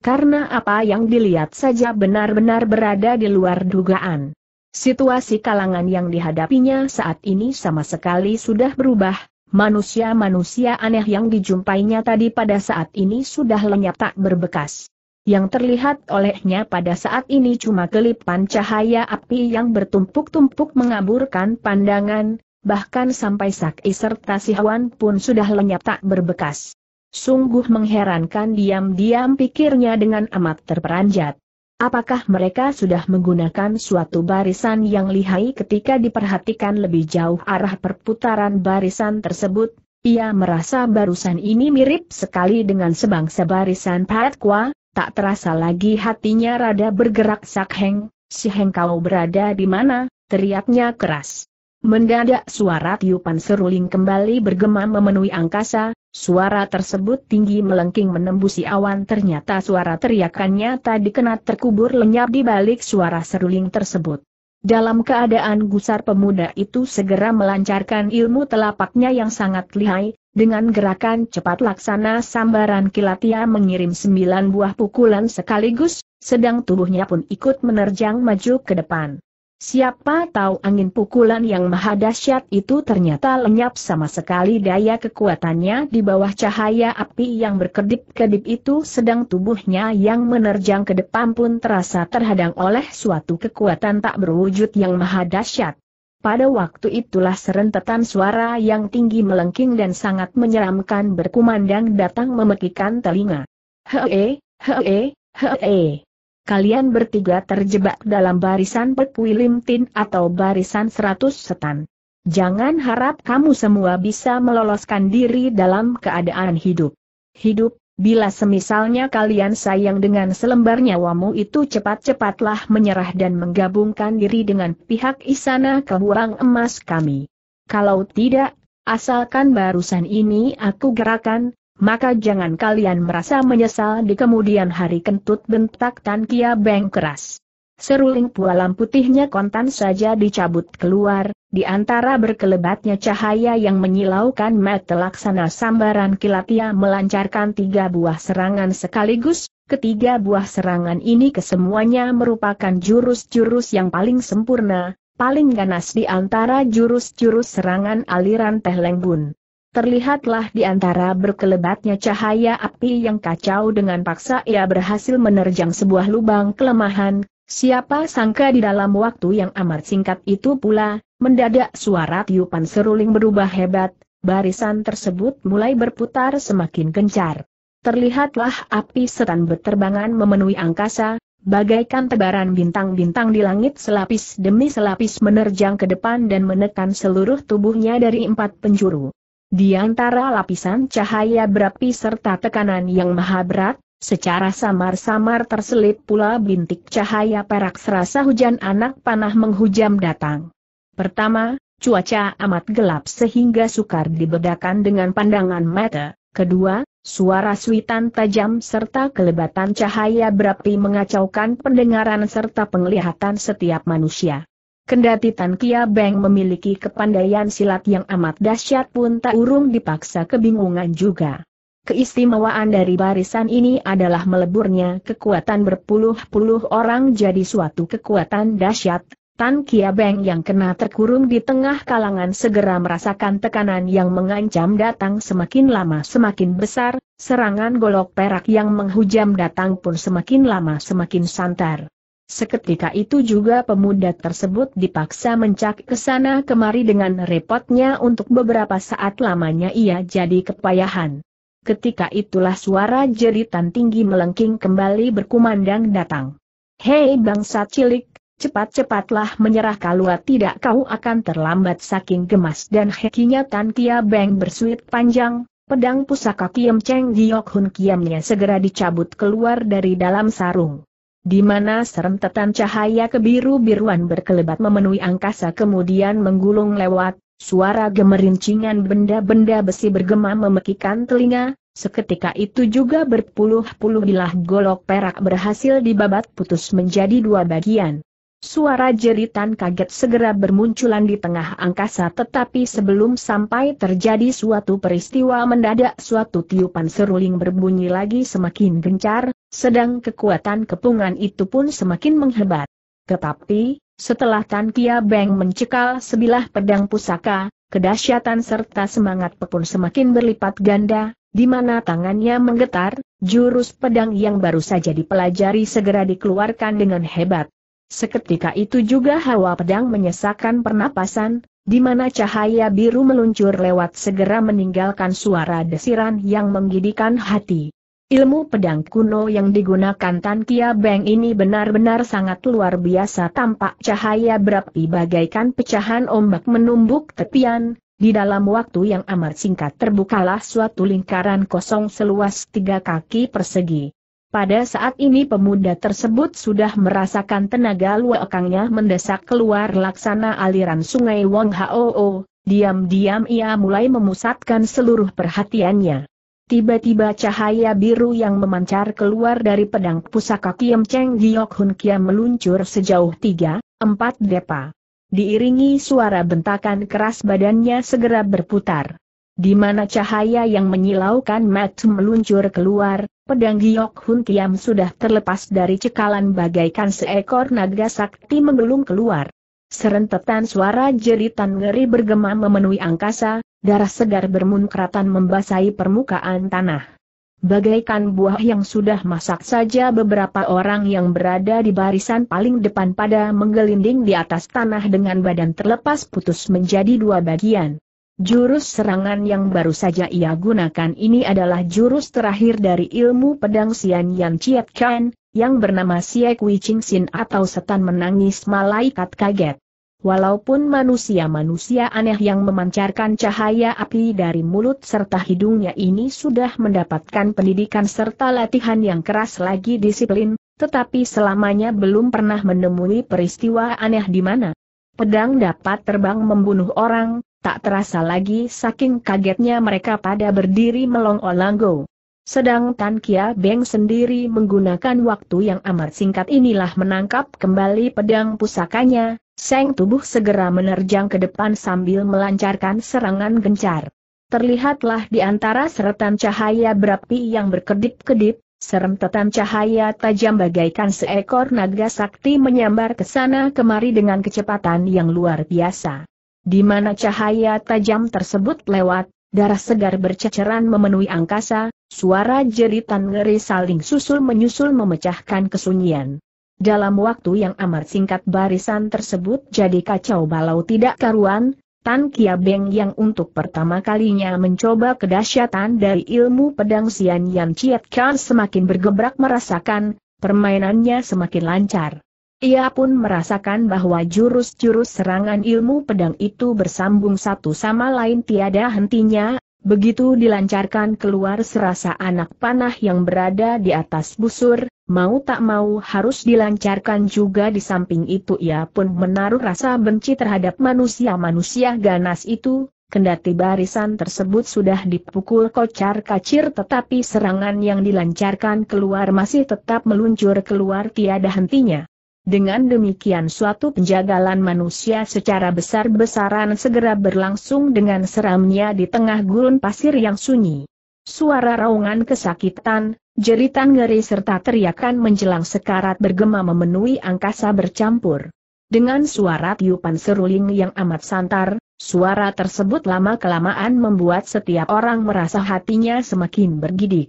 Karena apa yang dilihat saja benar-benar berada di luar dugaan. Situasi kalangan yang dihadapinya saat ini sama sekali sudah berubah, manusia-manusia aneh yang dijumpainya tadi pada saat ini sudah lenyap tak berbekas. Yang terlihat olehnya pada saat ini cuma kelipan cahaya api yang bertumpuk-tumpuk mengaburkan pandangan, bahkan sampai Saki serta Sihawan pun sudah lenyap tak berbekas. Sungguh mengherankan diam-diam pikirnya dengan amat terperanjat. Apakah mereka sudah menggunakan suatu barisan yang lihai ketika diperhatikan lebih jauh arah perputaran barisan tersebut? Ia merasa barusan ini mirip sekali dengan sebangsa barisan Patkwa, tak terasa lagi hatinya rada bergerak sakheng, si Heng kau berada di mana, teriaknya keras. Mendadak suara tiupan seruling kembali bergema memenuhi angkasa, suara tersebut tinggi melengking menembusi awan ternyata suara teriakannya tadi kena terkubur lenyap di balik suara seruling tersebut. Dalam keadaan gusar pemuda itu segera melancarkan ilmu telapaknya yang sangat lihai, dengan gerakan cepat laksana sambaran kilat ia mengirim sembilan buah pukulan sekaligus, sedang tubuhnya pun ikut menerjang maju ke depan. Siapa tahu angin pukulan yang maha dahsyat itu ternyata lenyap sama sekali daya kekuatannya di bawah cahaya api yang berkedip-kedip itu sedang tubuhnya yang menerjang ke depan pun terasa terhadang oleh suatu kekuatan tak berwujud yang maha dahsyat. Pada waktu itulah serentetan suara yang tinggi melengking dan sangat menyeramkan berkumandang datang memekikan telinga. Hee, hee, hee kalian bertiga terjebak dalam barisan perkuilimtin atau barisan seratus setan. Jangan harap kamu semua bisa meloloskan diri dalam keadaan hidup. Hidup, bila semisalnya kalian sayang dengan selembar nyawamu itu cepat-cepatlah menyerah dan menggabungkan diri dengan pihak isana keburang emas kami. Kalau tidak, asalkan barusan ini aku gerakan, maka jangan kalian merasa menyesal di kemudian hari kentut bentak Tan Kia Beng keras. Seruling pualam putihnya kontan saja dicabut keluar, di antara berkelebatnya cahaya yang menyilaukan mata laksana sambaran kilat melancarkan tiga buah serangan sekaligus, ketiga buah serangan ini kesemuanya merupakan jurus-jurus yang paling sempurna, paling ganas di antara jurus-jurus serangan aliran Teh Lengbun. Terlihatlah di antara berkelebatnya cahaya api yang kacau dengan paksa ia berhasil menerjang sebuah lubang kelemahan, siapa sangka di dalam waktu yang amat singkat itu pula, mendadak suara tiupan seruling berubah hebat, barisan tersebut mulai berputar semakin gencar. Terlihatlah api setan berterbangan memenuhi angkasa, bagaikan tebaran bintang-bintang di langit selapis demi selapis menerjang ke depan dan menekan seluruh tubuhnya dari empat penjuru. Di antara lapisan cahaya berapi serta tekanan yang maha berat, secara samar-samar terselip pula bintik cahaya perak serasa hujan anak panah menghujam datang. Pertama, cuaca amat gelap sehingga sukar dibedakan dengan pandangan mata. Kedua, Suara suitan tajam serta kelebatan cahaya berapi mengacaukan pendengaran serta penglihatan setiap manusia. Kendati Tan Kia Beng memiliki kepandaian silat yang amat dahsyat pun tak urung dipaksa kebingungan juga. Keistimewaan dari barisan ini adalah meleburnya kekuatan berpuluh-puluh orang jadi suatu kekuatan dahsyat. Tan Kia Beng yang kena terkurung di tengah kalangan segera merasakan tekanan yang mengancam datang semakin lama semakin besar, serangan golok perak yang menghujam datang pun semakin lama semakin santar. Seketika itu juga pemuda tersebut dipaksa mencak ke sana kemari dengan repotnya untuk beberapa saat lamanya ia jadi kepayahan. Ketika itulah suara jeritan tinggi melengking kembali berkumandang datang. Hei bangsa cilik, cepat-cepatlah menyerah kalau tidak kau akan terlambat saking gemas dan hekinya Tan Kia Beng bersuit panjang, pedang pusaka Kiem Cheng Giok Hun Kiamnya segera dicabut keluar dari dalam sarung di mana serentetan cahaya kebiru-biruan berkelebat memenuhi angkasa kemudian menggulung lewat, suara gemerincingan benda-benda besi bergema memekikan telinga, seketika itu juga berpuluh-puluh bilah golok perak berhasil dibabat putus menjadi dua bagian. Suara jeritan kaget segera bermunculan di tengah angkasa tetapi sebelum sampai terjadi suatu peristiwa mendadak suatu tiupan seruling berbunyi lagi semakin gencar, sedang kekuatan kepungan itu pun semakin menghebat. Tetapi, setelah Tan Kia Beng mencekal sebilah pedang pusaka, kedahsyatan serta semangat pepun semakin berlipat ganda, di mana tangannya menggetar, jurus pedang yang baru saja dipelajari segera dikeluarkan dengan hebat. Seketika itu juga hawa pedang menyesakan pernapasan, di mana cahaya biru meluncur lewat segera meninggalkan suara desiran yang menggidikan hati. Ilmu pedang kuno yang digunakan Tan Kia Beng ini benar-benar sangat luar biasa tampak cahaya berapi bagaikan pecahan ombak menumbuk tepian, di dalam waktu yang amat singkat terbukalah suatu lingkaran kosong seluas tiga kaki persegi. Pada saat ini pemuda tersebut sudah merasakan tenaga luakangnya mendesak keluar laksana aliran sungai Wong Hoo, diam-diam ia mulai memusatkan seluruh perhatiannya. Tiba-tiba cahaya biru yang memancar keluar dari pedang pusaka Kiam Cheng Giok Hun Kiam meluncur sejauh tiga, empat depa. Diiringi suara bentakan keras badannya segera berputar di mana cahaya yang menyilaukan mata meluncur keluar, pedang Giok Hun Kiam sudah terlepas dari cekalan bagaikan seekor naga sakti menggelung keluar. Serentetan suara jeritan ngeri bergema memenuhi angkasa, darah segar bermunkratan membasahi permukaan tanah. Bagaikan buah yang sudah masak saja beberapa orang yang berada di barisan paling depan pada menggelinding di atas tanah dengan badan terlepas putus menjadi dua bagian. Jurus serangan yang baru saja ia gunakan ini adalah jurus terakhir dari ilmu pedang Sian Yan Chiat Kan, yang bernama Sia Kui Ching Sin atau setan menangis malaikat kaget. Walaupun manusia-manusia aneh yang memancarkan cahaya api dari mulut serta hidungnya ini sudah mendapatkan pendidikan serta latihan yang keras lagi disiplin, tetapi selamanya belum pernah menemui peristiwa aneh di mana pedang dapat terbang membunuh orang, Tak terasa lagi saking kagetnya mereka pada berdiri melongo-langgo. Tan Kia Beng sendiri menggunakan waktu yang amat singkat inilah menangkap kembali pedang pusakanya, Seng tubuh segera menerjang ke depan sambil melancarkan serangan gencar. Terlihatlah di antara seretan cahaya berapi yang berkedip-kedip, serentetan cahaya tajam bagaikan seekor naga sakti menyambar ke sana kemari dengan kecepatan yang luar biasa. Di mana cahaya tajam tersebut lewat, darah segar berceceran memenuhi angkasa, suara jeritan ngeri saling susul menyusul memecahkan kesunyian. Dalam waktu yang amat singkat barisan tersebut jadi kacau balau tidak karuan, Tan Kia Beng yang untuk pertama kalinya mencoba kedahsyatan dari ilmu pedang Sian Yan Chiat semakin bergebrak merasakan, permainannya semakin lancar. Ia pun merasakan bahwa jurus-jurus serangan ilmu pedang itu bersambung satu sama lain tiada hentinya, begitu dilancarkan keluar serasa anak panah yang berada di atas busur, mau tak mau harus dilancarkan juga di samping itu ia pun menaruh rasa benci terhadap manusia-manusia ganas itu, kendati barisan tersebut sudah dipukul kocar kacir tetapi serangan yang dilancarkan keluar masih tetap meluncur keluar tiada hentinya. Dengan demikian suatu penjagalan manusia secara besar-besaran segera berlangsung dengan seramnya di tengah gurun pasir yang sunyi. Suara raungan kesakitan, jeritan ngeri serta teriakan menjelang sekarat bergema memenuhi angkasa bercampur. Dengan suara tiupan seruling yang amat santar, suara tersebut lama-kelamaan membuat setiap orang merasa hatinya semakin bergidik.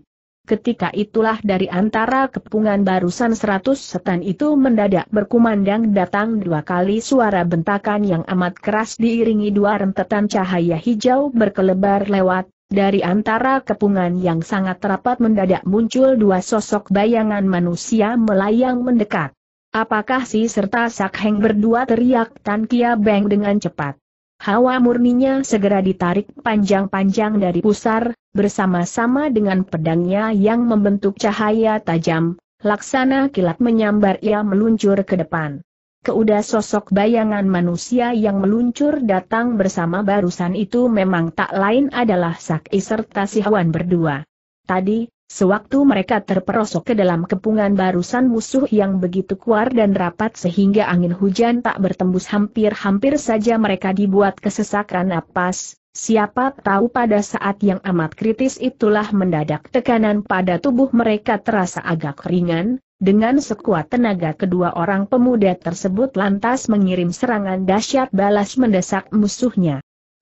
Ketika itulah dari antara kepungan barusan seratus setan itu mendadak berkumandang datang dua kali suara bentakan yang amat keras diiringi dua rentetan cahaya hijau berkelebar lewat, dari antara kepungan yang sangat rapat mendadak muncul dua sosok bayangan manusia melayang mendekat. Apakah si serta Sakheng berdua teriak Tan Kia Beng dengan cepat. Hawa murninya segera ditarik panjang-panjang dari pusar, bersama-sama dengan pedangnya yang membentuk cahaya tajam, laksana kilat menyambar ia meluncur ke depan. Keuda sosok bayangan manusia yang meluncur datang bersama barusan itu memang tak lain adalah Saki serta Sihawan berdua. Tadi, Sewaktu mereka terperosok ke dalam kepungan barusan musuh yang begitu kuat dan rapat sehingga angin hujan tak bertembus hampir-hampir saja mereka dibuat kesesakan napas, siapa tahu pada saat yang amat kritis itulah mendadak tekanan pada tubuh mereka terasa agak ringan, dengan sekuat tenaga kedua orang pemuda tersebut lantas mengirim serangan dahsyat balas mendesak musuhnya.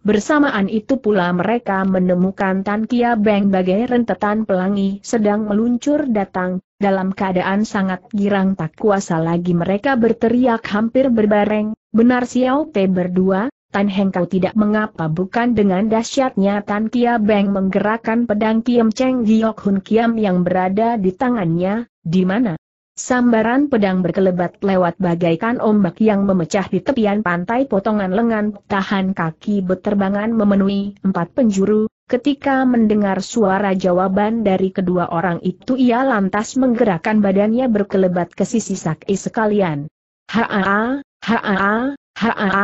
Bersamaan itu pula mereka menemukan Tan Kia Beng bagai rentetan pelangi sedang meluncur datang, dalam keadaan sangat girang tak kuasa lagi mereka berteriak hampir berbareng, benar Xiao Te berdua, Tan Heng kau tidak mengapa bukan dengan dahsyatnya Tan Kia Beng menggerakkan pedang Kiam Cheng Giok Hun Kiam yang berada di tangannya, di mana Sambaran pedang berkelebat lewat bagaikan ombak yang memecah di tepian pantai potongan lengan, tahan kaki beterbangan memenuhi empat penjuru, ketika mendengar suara jawaban dari kedua orang itu ia lantas menggerakkan badannya berkelebat ke sisi sakit sekalian. Haa, haa, haa,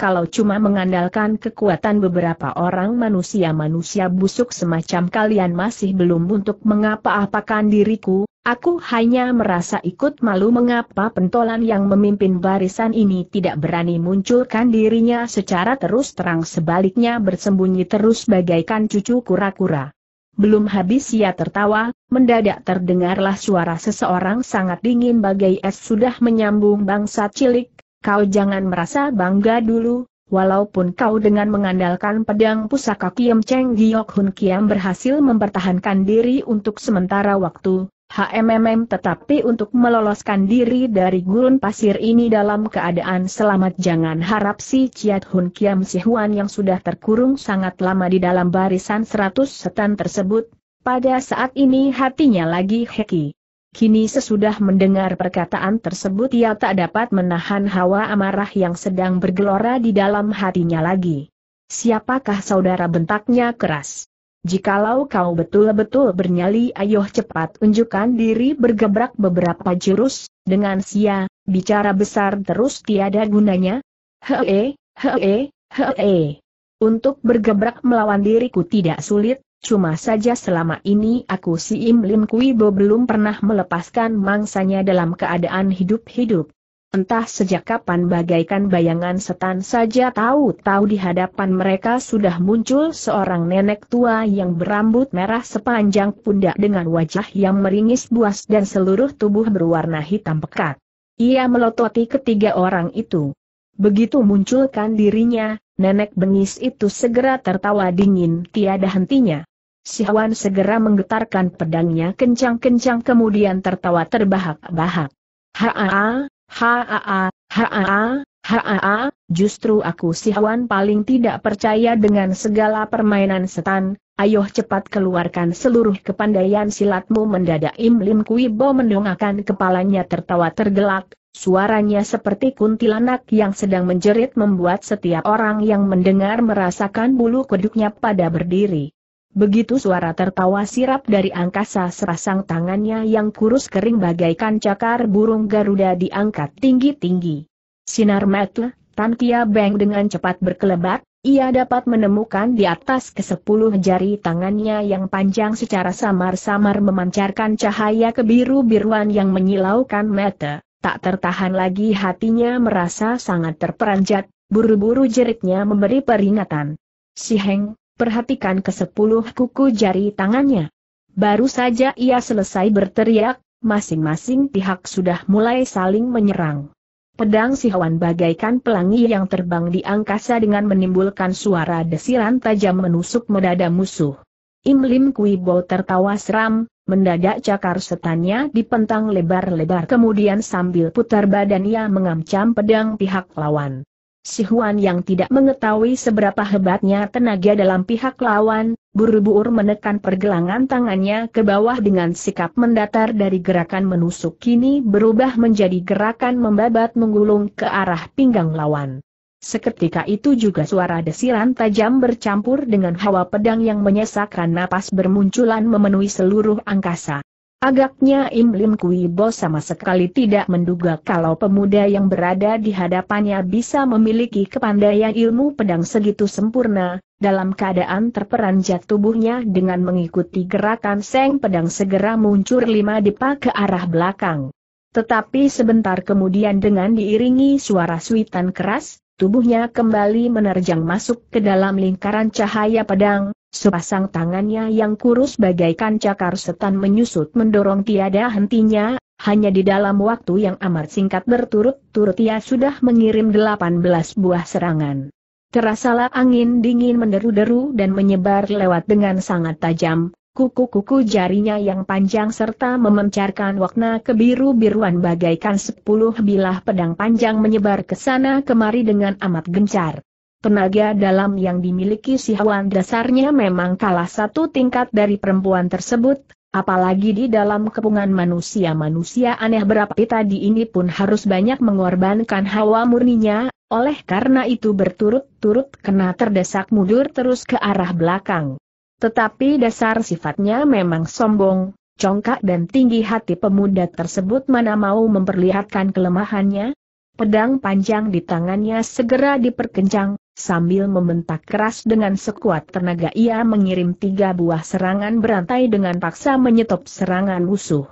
kalau cuma mengandalkan kekuatan beberapa orang manusia-manusia busuk semacam kalian masih belum untuk mengapa-apakan diriku, Aku hanya merasa ikut malu mengapa pentolan yang memimpin barisan ini tidak berani munculkan dirinya secara terus terang sebaliknya bersembunyi terus bagaikan cucu kura-kura. Belum habis ia tertawa, mendadak terdengarlah suara seseorang sangat dingin bagai es sudah menyambung bangsa cilik, kau jangan merasa bangga dulu, walaupun kau dengan mengandalkan pedang pusaka Kiam Cheng Giok Hun Kiam berhasil mempertahankan diri untuk sementara waktu, HMMM tetapi untuk meloloskan diri dari gurun pasir ini dalam keadaan selamat jangan harap si Ciat Hun Kiam Si Huan yang sudah terkurung sangat lama di dalam barisan seratus setan tersebut, pada saat ini hatinya lagi heki. Kini sesudah mendengar perkataan tersebut ia tak dapat menahan hawa amarah yang sedang bergelora di dalam hatinya lagi. Siapakah saudara bentaknya keras? Jikalau kau betul-betul bernyali ayoh cepat unjukkan diri bergebrak beberapa jurus, dengan sia, bicara besar terus tiada gunanya. Hee, hee, hee. Untuk bergebrak melawan diriku tidak sulit, cuma saja selama ini aku si Im Lim Kui Bo belum pernah melepaskan mangsanya dalam keadaan hidup-hidup. Entah sejak kapan bagaikan bayangan setan saja tahu-tahu di hadapan mereka sudah muncul seorang nenek tua yang berambut merah sepanjang pundak dengan wajah yang meringis buas dan seluruh tubuh berwarna hitam pekat. Ia melototi ketiga orang itu. Begitu munculkan dirinya, nenek bengis itu segera tertawa dingin tiada hentinya. Si Hwan segera menggetarkan pedangnya kencang-kencang kemudian tertawa terbahak-bahak. Haa, Haa, haa, haa, justru aku sihawan paling tidak percaya dengan segala permainan setan, ayo cepat keluarkan seluruh kepandaian silatmu mendadak Im Lim Kui Bo mendongakkan kepalanya tertawa tergelak, Suaranya seperti kuntilanak yang sedang menjerit membuat setiap orang yang mendengar merasakan bulu kuduknya pada berdiri. Begitu suara tertawa sirap dari angkasa serasang tangannya yang kurus kering bagaikan cakar burung Garuda diangkat tinggi-tinggi. Sinar mata Tan Kia Beng dengan cepat berkelebat, ia dapat menemukan di atas sepuluh jari tangannya yang panjang secara samar-samar memancarkan cahaya kebiru-biruan yang menyilaukan mata. Tak tertahan lagi hatinya merasa sangat terperanjat, buru-buru jeritnya memberi peringatan. Si Heng, Perhatikan ke sepuluh kuku jari tangannya. Baru saja ia selesai berteriak, masing-masing pihak sudah mulai saling menyerang. Pedang si Hwan bagaikan pelangi yang terbang di angkasa dengan menimbulkan suara desiran tajam menusuk medada musuh. Im Lim Kui Bo tertawa seram, mendadak cakar setannya dipentang lebar-lebar kemudian sambil putar badan ia mengancam pedang pihak lawan. Si Huan yang tidak mengetahui seberapa hebatnya tenaga dalam pihak lawan, buru-buru menekan pergelangan tangannya ke bawah dengan sikap mendatar dari gerakan menusuk kini berubah menjadi gerakan membabat menggulung ke arah pinggang lawan. Seketika itu juga suara desiran tajam bercampur dengan hawa pedang yang menyesakkan napas bermunculan memenuhi seluruh angkasa. Agaknya Im Lim Kui Bo sama sekali tidak menduga kalau pemuda yang berada di hadapannya bisa memiliki kepandaian ilmu pedang segitu sempurna, dalam keadaan terperanjat tubuhnya dengan mengikuti gerakan seng pedang segera muncul lima depa ke arah belakang. Tetapi sebentar kemudian dengan diiringi suara suitan keras, tubuhnya kembali menerjang masuk ke dalam lingkaran cahaya pedang, Sepasang tangannya yang kurus bagaikan cakar setan menyusut mendorong tiada hentinya, hanya di dalam waktu yang amat singkat berturut-turut ia sudah mengirim delapan belas buah serangan. Terasalah angin dingin menderu-deru dan menyebar lewat dengan sangat tajam, kuku-kuku jarinya yang panjang serta memencarkan warna kebiru-biruan bagaikan sepuluh bilah pedang panjang menyebar ke sana kemari dengan amat gencar. Tenaga dalam yang dimiliki si Hwan dasarnya memang kalah satu tingkat dari perempuan tersebut, apalagi di dalam kepungan manusia-manusia aneh berapi tadi ini pun harus banyak mengorbankan hawa murninya, oleh karena itu berturut-turut kena terdesak mundur terus ke arah belakang. Tetapi dasar sifatnya memang sombong, congkak dan tinggi hati pemuda tersebut mana mau memperlihatkan kelemahannya, Pedang panjang di tangannya segera diperkencang, Sambil membentak keras dengan sekuat tenaga ia mengirim tiga buah serangan berantai dengan paksa menyetop serangan musuh.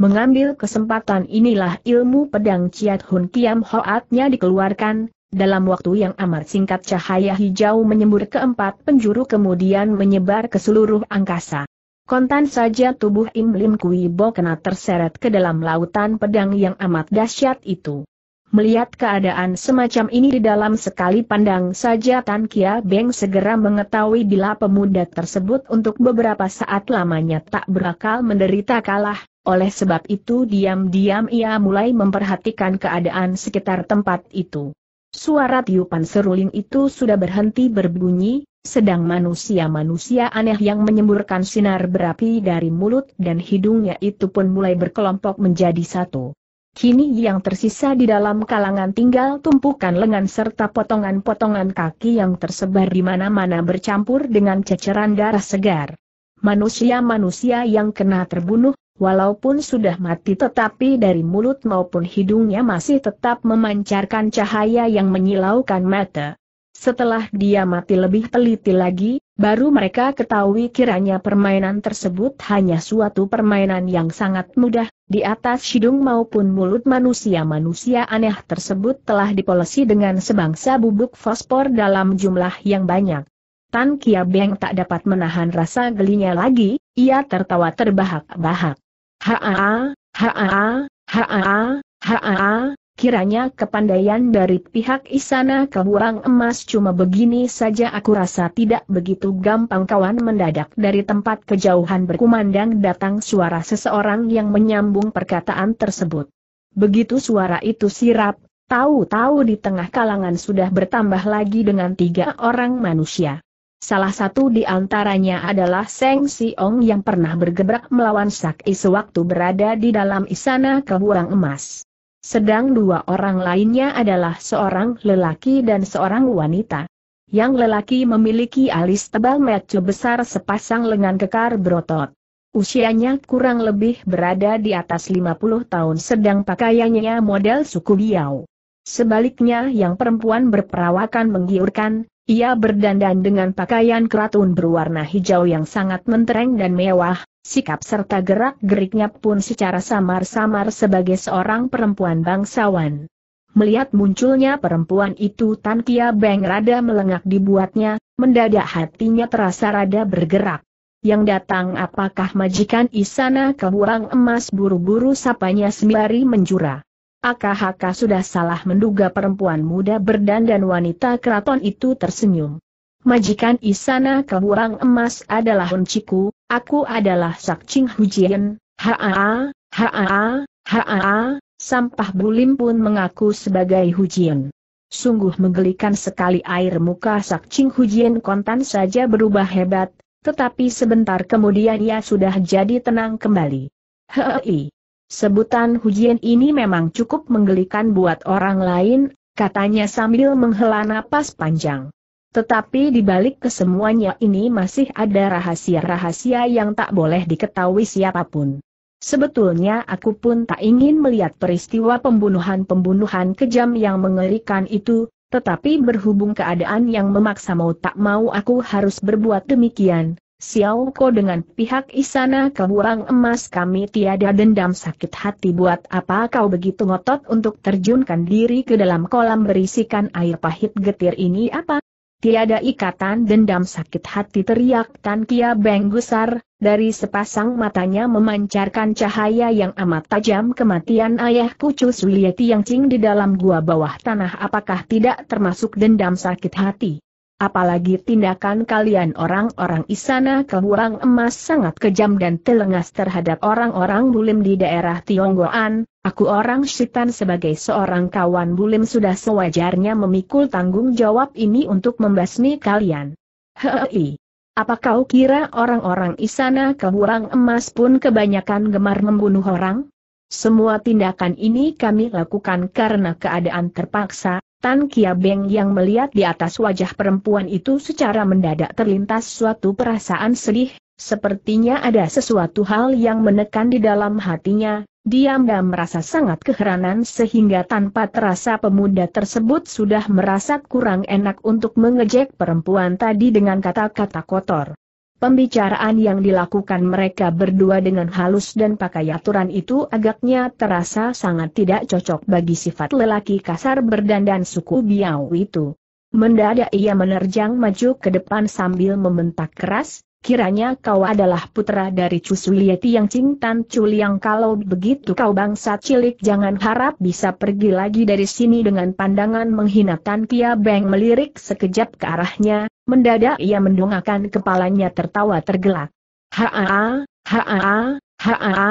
Mengambil kesempatan inilah ilmu pedang Ciat Hun Kiam Hoatnya dikeluarkan, dalam waktu yang amat singkat cahaya hijau menyembur ke empat penjuru kemudian menyebar ke seluruh angkasa. Kontan saja tubuh Im Lim Kui Bo kena terseret ke dalam lautan pedang yang amat dahsyat itu. Melihat keadaan semacam ini di dalam sekali pandang saja Tan Kia Beng segera mengetahui bila pemuda tersebut untuk beberapa saat lamanya tak berakal menderita kalah, oleh sebab itu diam-diam ia mulai memperhatikan keadaan sekitar tempat itu. Suara tiupan seruling itu sudah berhenti berbunyi, sedang manusia-manusia aneh yang menyemburkan sinar berapi dari mulut dan hidungnya itu pun mulai berkelompok menjadi satu. Kini yang tersisa di dalam kalangan tinggal tumpukan lengan serta potongan-potongan kaki yang tersebar di mana-mana bercampur dengan ceceran darah segar. Manusia-manusia yang kena terbunuh, walaupun sudah mati tetapi dari mulut maupun hidungnya masih tetap memancarkan cahaya yang menyilaukan mata. Setelah dia mati lebih teliti lagi, Baru mereka ketahui kiranya permainan tersebut hanya suatu permainan yang sangat mudah, di atas hidung maupun mulut manusia-manusia aneh tersebut telah dipolesi dengan sebangsa bubuk fosfor dalam jumlah yang banyak. Tan Kia Beng tak dapat menahan rasa gelinya lagi, ia tertawa terbahak-bahak. ha-ha-ha, ha haa, haa, haa, haa, Kiranya kepandaian dari pihak Isana Kebuang Emas cuma begini saja aku rasa tidak begitu gampang kawan mendadak dari tempat kejauhan berkumandang datang suara seseorang yang menyambung perkataan tersebut. Begitu suara itu sirap, tahu-tahu di tengah kalangan sudah bertambah lagi dengan tiga orang manusia. Salah satu di antaranya adalah Seng Siong yang pernah bergebrak melawan Sak Is waktu berada di dalam Isana Kebuang Emas. Sedang dua orang lainnya adalah seorang lelaki dan seorang wanita. Yang lelaki memiliki alis tebal mata besar sepasang lengan kekar berotot. Usianya kurang lebih berada di atas 50 tahun sedang pakaiannya model suku Biau. Sebaliknya yang perempuan berperawakan menggiurkan, ia berdandan dengan pakaian keratun berwarna hijau yang sangat mentereng dan mewah, sikap serta gerak-geriknya pun secara samar-samar sebagai seorang perempuan bangsawan. Melihat munculnya perempuan itu Tan Kia Beng rada melengak dibuatnya, mendadak hatinya terasa rada bergerak. Yang datang apakah majikan Isana kebuang emas buru-buru sapanya sembari menjura. Akahaka sudah salah menduga perempuan muda berdandan wanita keraton itu tersenyum. Majikan Isana Kehurang Emas adalah Unciku, aku adalah Sakcing Hujian, haa, haa, haa, sampah bulim pun mengaku sebagai Hujian. Sungguh menggelikan sekali air muka Sakcing Hujian kontan saja berubah hebat, tetapi sebentar kemudian ia sudah jadi tenang kembali. Hei, Sebutan hujian ini memang cukup menggelikan buat orang lain, katanya sambil menghela napas panjang. Tetapi di balik kesemuanya ini masih ada rahasia-rahasia yang tak boleh diketahui siapapun. Sebetulnya aku pun tak ingin melihat peristiwa pembunuhan-pembunuhan kejam yang mengerikan itu, tetapi berhubung keadaan yang memaksa mau tak mau aku harus berbuat demikian, Xiaoko dengan pihak Isana kehurang emas kami tiada dendam sakit hati buat apa kau begitu ngotot untuk terjunkan diri ke dalam kolam berisikan air pahit getir ini apa? Tiada ikatan dendam sakit hati teriak Tan Kia Beng Gusar, dari sepasang matanya memancarkan cahaya yang amat tajam kematian ayah kucu Sulieti yang cing di dalam gua bawah tanah apakah tidak termasuk dendam sakit hati? apalagi tindakan kalian orang-orang Isana kehurang Emas sangat kejam dan telengas terhadap orang-orang bulim di daerah Tionggoan, aku orang syaitan sebagai seorang kawan bulim sudah sewajarnya memikul tanggung jawab ini untuk membasmi kalian. Hei. Apa kau kira orang-orang Isana kehurang Emas pun kebanyakan gemar membunuh orang? Semua tindakan ini kami lakukan karena keadaan terpaksa, Tan Kia Beng yang melihat di atas wajah perempuan itu secara mendadak terlintas suatu perasaan sedih, sepertinya ada sesuatu hal yang menekan di dalam hatinya, Dia diam merasa sangat keheranan sehingga tanpa terasa pemuda tersebut sudah merasa kurang enak untuk mengejek perempuan tadi dengan kata-kata kotor. Pembicaraan yang dilakukan mereka berdua dengan halus dan pakai aturan itu agaknya terasa sangat tidak cocok bagi sifat lelaki kasar berdandan suku Biau itu. Mendadak ia menerjang maju ke depan sambil membentak keras, Kiranya kau adalah putra dari Cusulieti yang Cintan Culiang kalau begitu kau bangsa cilik jangan harap bisa pergi lagi dari sini dengan pandangan menghina Tan Kia Beng melirik sekejap ke arahnya, mendadak ia mendongakkan kepalanya tertawa tergelak. Haa, haa, haa,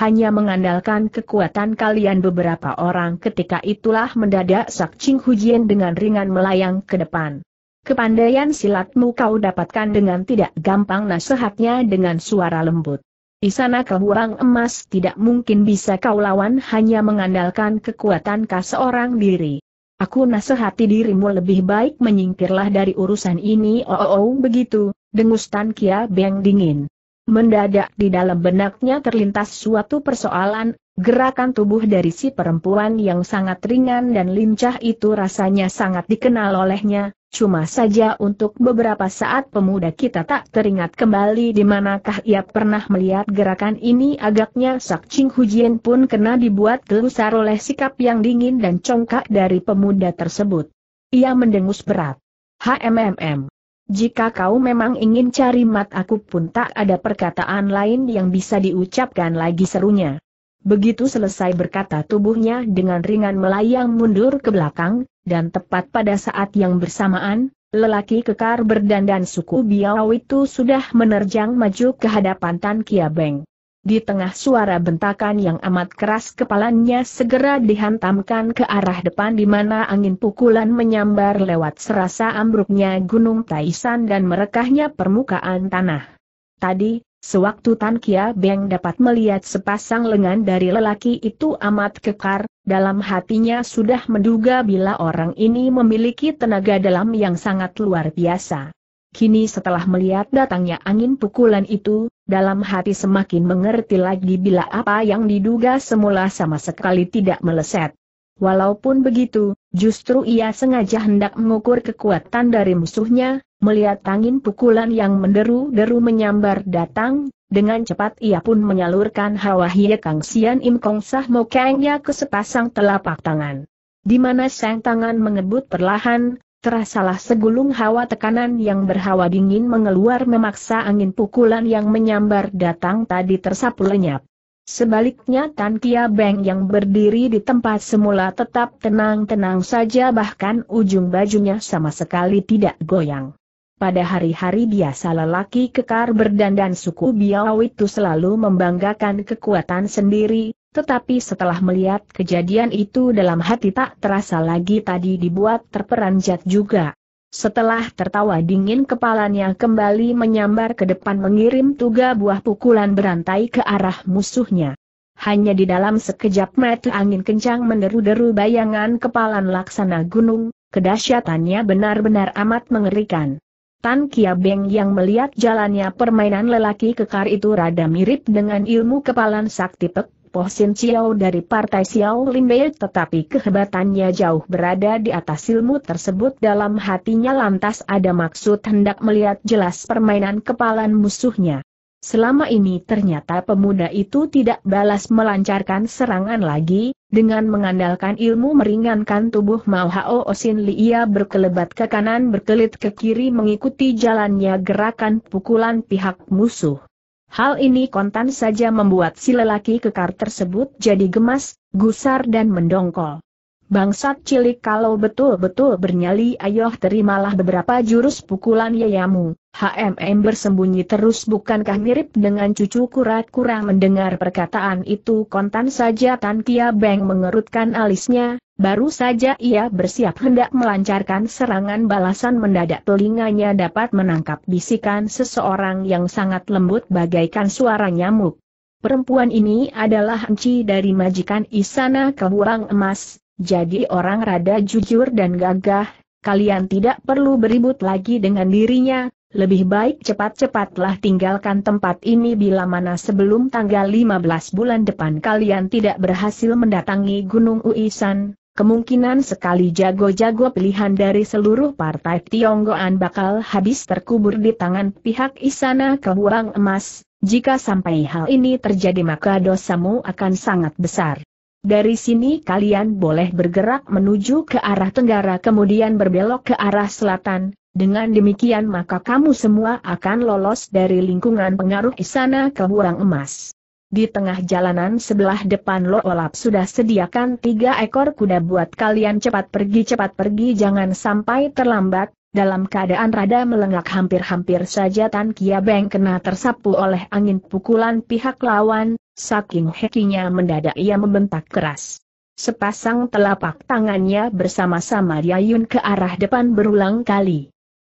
hanya mengandalkan kekuatan kalian beberapa orang ketika itulah mendadak Sak Ching Hujian dengan ringan melayang ke depan. Kepandaian silatmu kau dapatkan dengan tidak gampang nasihatnya dengan suara lembut. Di sana kehurang emas tidak mungkin bisa kau lawan hanya mengandalkan kekuatan kau seorang diri. Aku nasihati dirimu lebih baik menyingkirlah dari urusan ini oh, oh, oh begitu, dengus Tan Kia Beng dingin. Mendadak di dalam benaknya terlintas suatu persoalan, gerakan tubuh dari si perempuan yang sangat ringan dan lincah itu rasanya sangat dikenal olehnya, Cuma saja untuk beberapa saat pemuda kita tak teringat kembali di manakah ia pernah melihat gerakan ini agaknya Sak Ching Hujien pun kena dibuat gelusar oleh sikap yang dingin dan congkak dari pemuda tersebut. Ia mendengus berat. HMMM. Jika kau memang ingin cari mat aku pun tak ada perkataan lain yang bisa diucapkan lagi serunya. Begitu selesai berkata tubuhnya dengan ringan melayang mundur ke belakang, dan tepat pada saat yang bersamaan, lelaki kekar berdandan suku Biao itu sudah menerjang maju ke hadapan Tan Kia Beng. Di tengah suara bentakan yang amat keras kepalanya segera dihantamkan ke arah depan di mana angin pukulan menyambar lewat serasa ambruknya gunung Taisan dan merekahnya permukaan tanah. Tadi, Sewaktu Tan Kia Beng dapat melihat sepasang lengan dari lelaki itu amat kekar, dalam hatinya sudah menduga bila orang ini memiliki tenaga dalam yang sangat luar biasa. Kini setelah melihat datangnya angin pukulan itu, dalam hati semakin mengerti lagi bila apa yang diduga semula sama sekali tidak meleset. Walaupun begitu, justru ia sengaja hendak mengukur kekuatan dari musuhnya, Melihat angin pukulan yang menderu-deru menyambar datang, dengan cepat ia pun menyalurkan hawa hie Kang Sian Im Kong Sah Mo Kangnya ke sepasang telapak tangan. Di mana sang tangan mengebut perlahan, terasalah segulung hawa tekanan yang berhawa dingin mengeluar memaksa angin pukulan yang menyambar datang tadi tersapu lenyap. Sebaliknya Tan Kia Beng yang berdiri di tempat semula tetap tenang-tenang saja bahkan ujung bajunya sama sekali tidak goyang. Pada hari-hari biasa lelaki kekar berdandan suku Biau itu selalu membanggakan kekuatan sendiri, tetapi setelah melihat kejadian itu dalam hati tak terasa lagi tadi dibuat terperanjat juga. Setelah tertawa dingin kepalanya kembali menyambar ke depan mengirim tuga buah pukulan berantai ke arah musuhnya. Hanya di dalam sekejap mata angin kencang menderu-deru bayangan kepalan laksana gunung, kedahsyatannya benar-benar amat mengerikan. Tan Kia Beng yang melihat jalannya permainan lelaki kekar itu rada mirip dengan ilmu kepalan sakti Pek Po Sin Chiao dari Partai Xiao Bei tetapi kehebatannya jauh berada di atas ilmu tersebut dalam hatinya lantas ada maksud hendak melihat jelas permainan kepalan musuhnya. Selama ini ternyata pemuda itu tidak balas melancarkan serangan lagi, dengan mengandalkan ilmu meringankan tubuh Mao Hao Osin Li ia berkelebat ke kanan berkelit ke kiri mengikuti jalannya gerakan pukulan pihak musuh. Hal ini kontan saja membuat si lelaki kekar tersebut jadi gemas, gusar dan mendongkol. Bangsat cilik kalau betul-betul bernyali ayoh terimalah beberapa jurus pukulan yayamu. HMM bersembunyi terus bukankah mirip dengan cucu kurat kurang mendengar perkataan itu kontan saja Tan Kia Beng mengerutkan alisnya, baru saja ia bersiap hendak melancarkan serangan balasan mendadak telinganya dapat menangkap bisikan seseorang yang sangat lembut bagaikan suara nyamuk. Perempuan ini adalah Enci dari majikan Isana Kewurang Emas, jadi orang rada jujur dan gagah, kalian tidak perlu beribut lagi dengan dirinya, lebih baik cepat-cepatlah tinggalkan tempat ini bila mana sebelum tanggal 15 bulan depan kalian tidak berhasil mendatangi Gunung Uisan, kemungkinan sekali jago-jago pilihan dari seluruh partai Tionggoan bakal habis terkubur di tangan pihak Isana kehurang Emas, jika sampai hal ini terjadi maka dosamu akan sangat besar. Dari sini kalian boleh bergerak menuju ke arah tenggara kemudian berbelok ke arah selatan, dengan demikian maka kamu semua akan lolos dari lingkungan pengaruh istana buang emas. Di tengah jalanan sebelah depan Lo Olap sudah sediakan tiga ekor kuda buat kalian cepat pergi cepat pergi jangan sampai terlambat, dalam keadaan rada melengak hampir-hampir saja Tan Kia Beng kena tersapu oleh angin pukulan pihak lawan, Saking hekinya mendadak ia membentak keras. Sepasang telapak tangannya bersama-sama diayun ke arah depan berulang kali.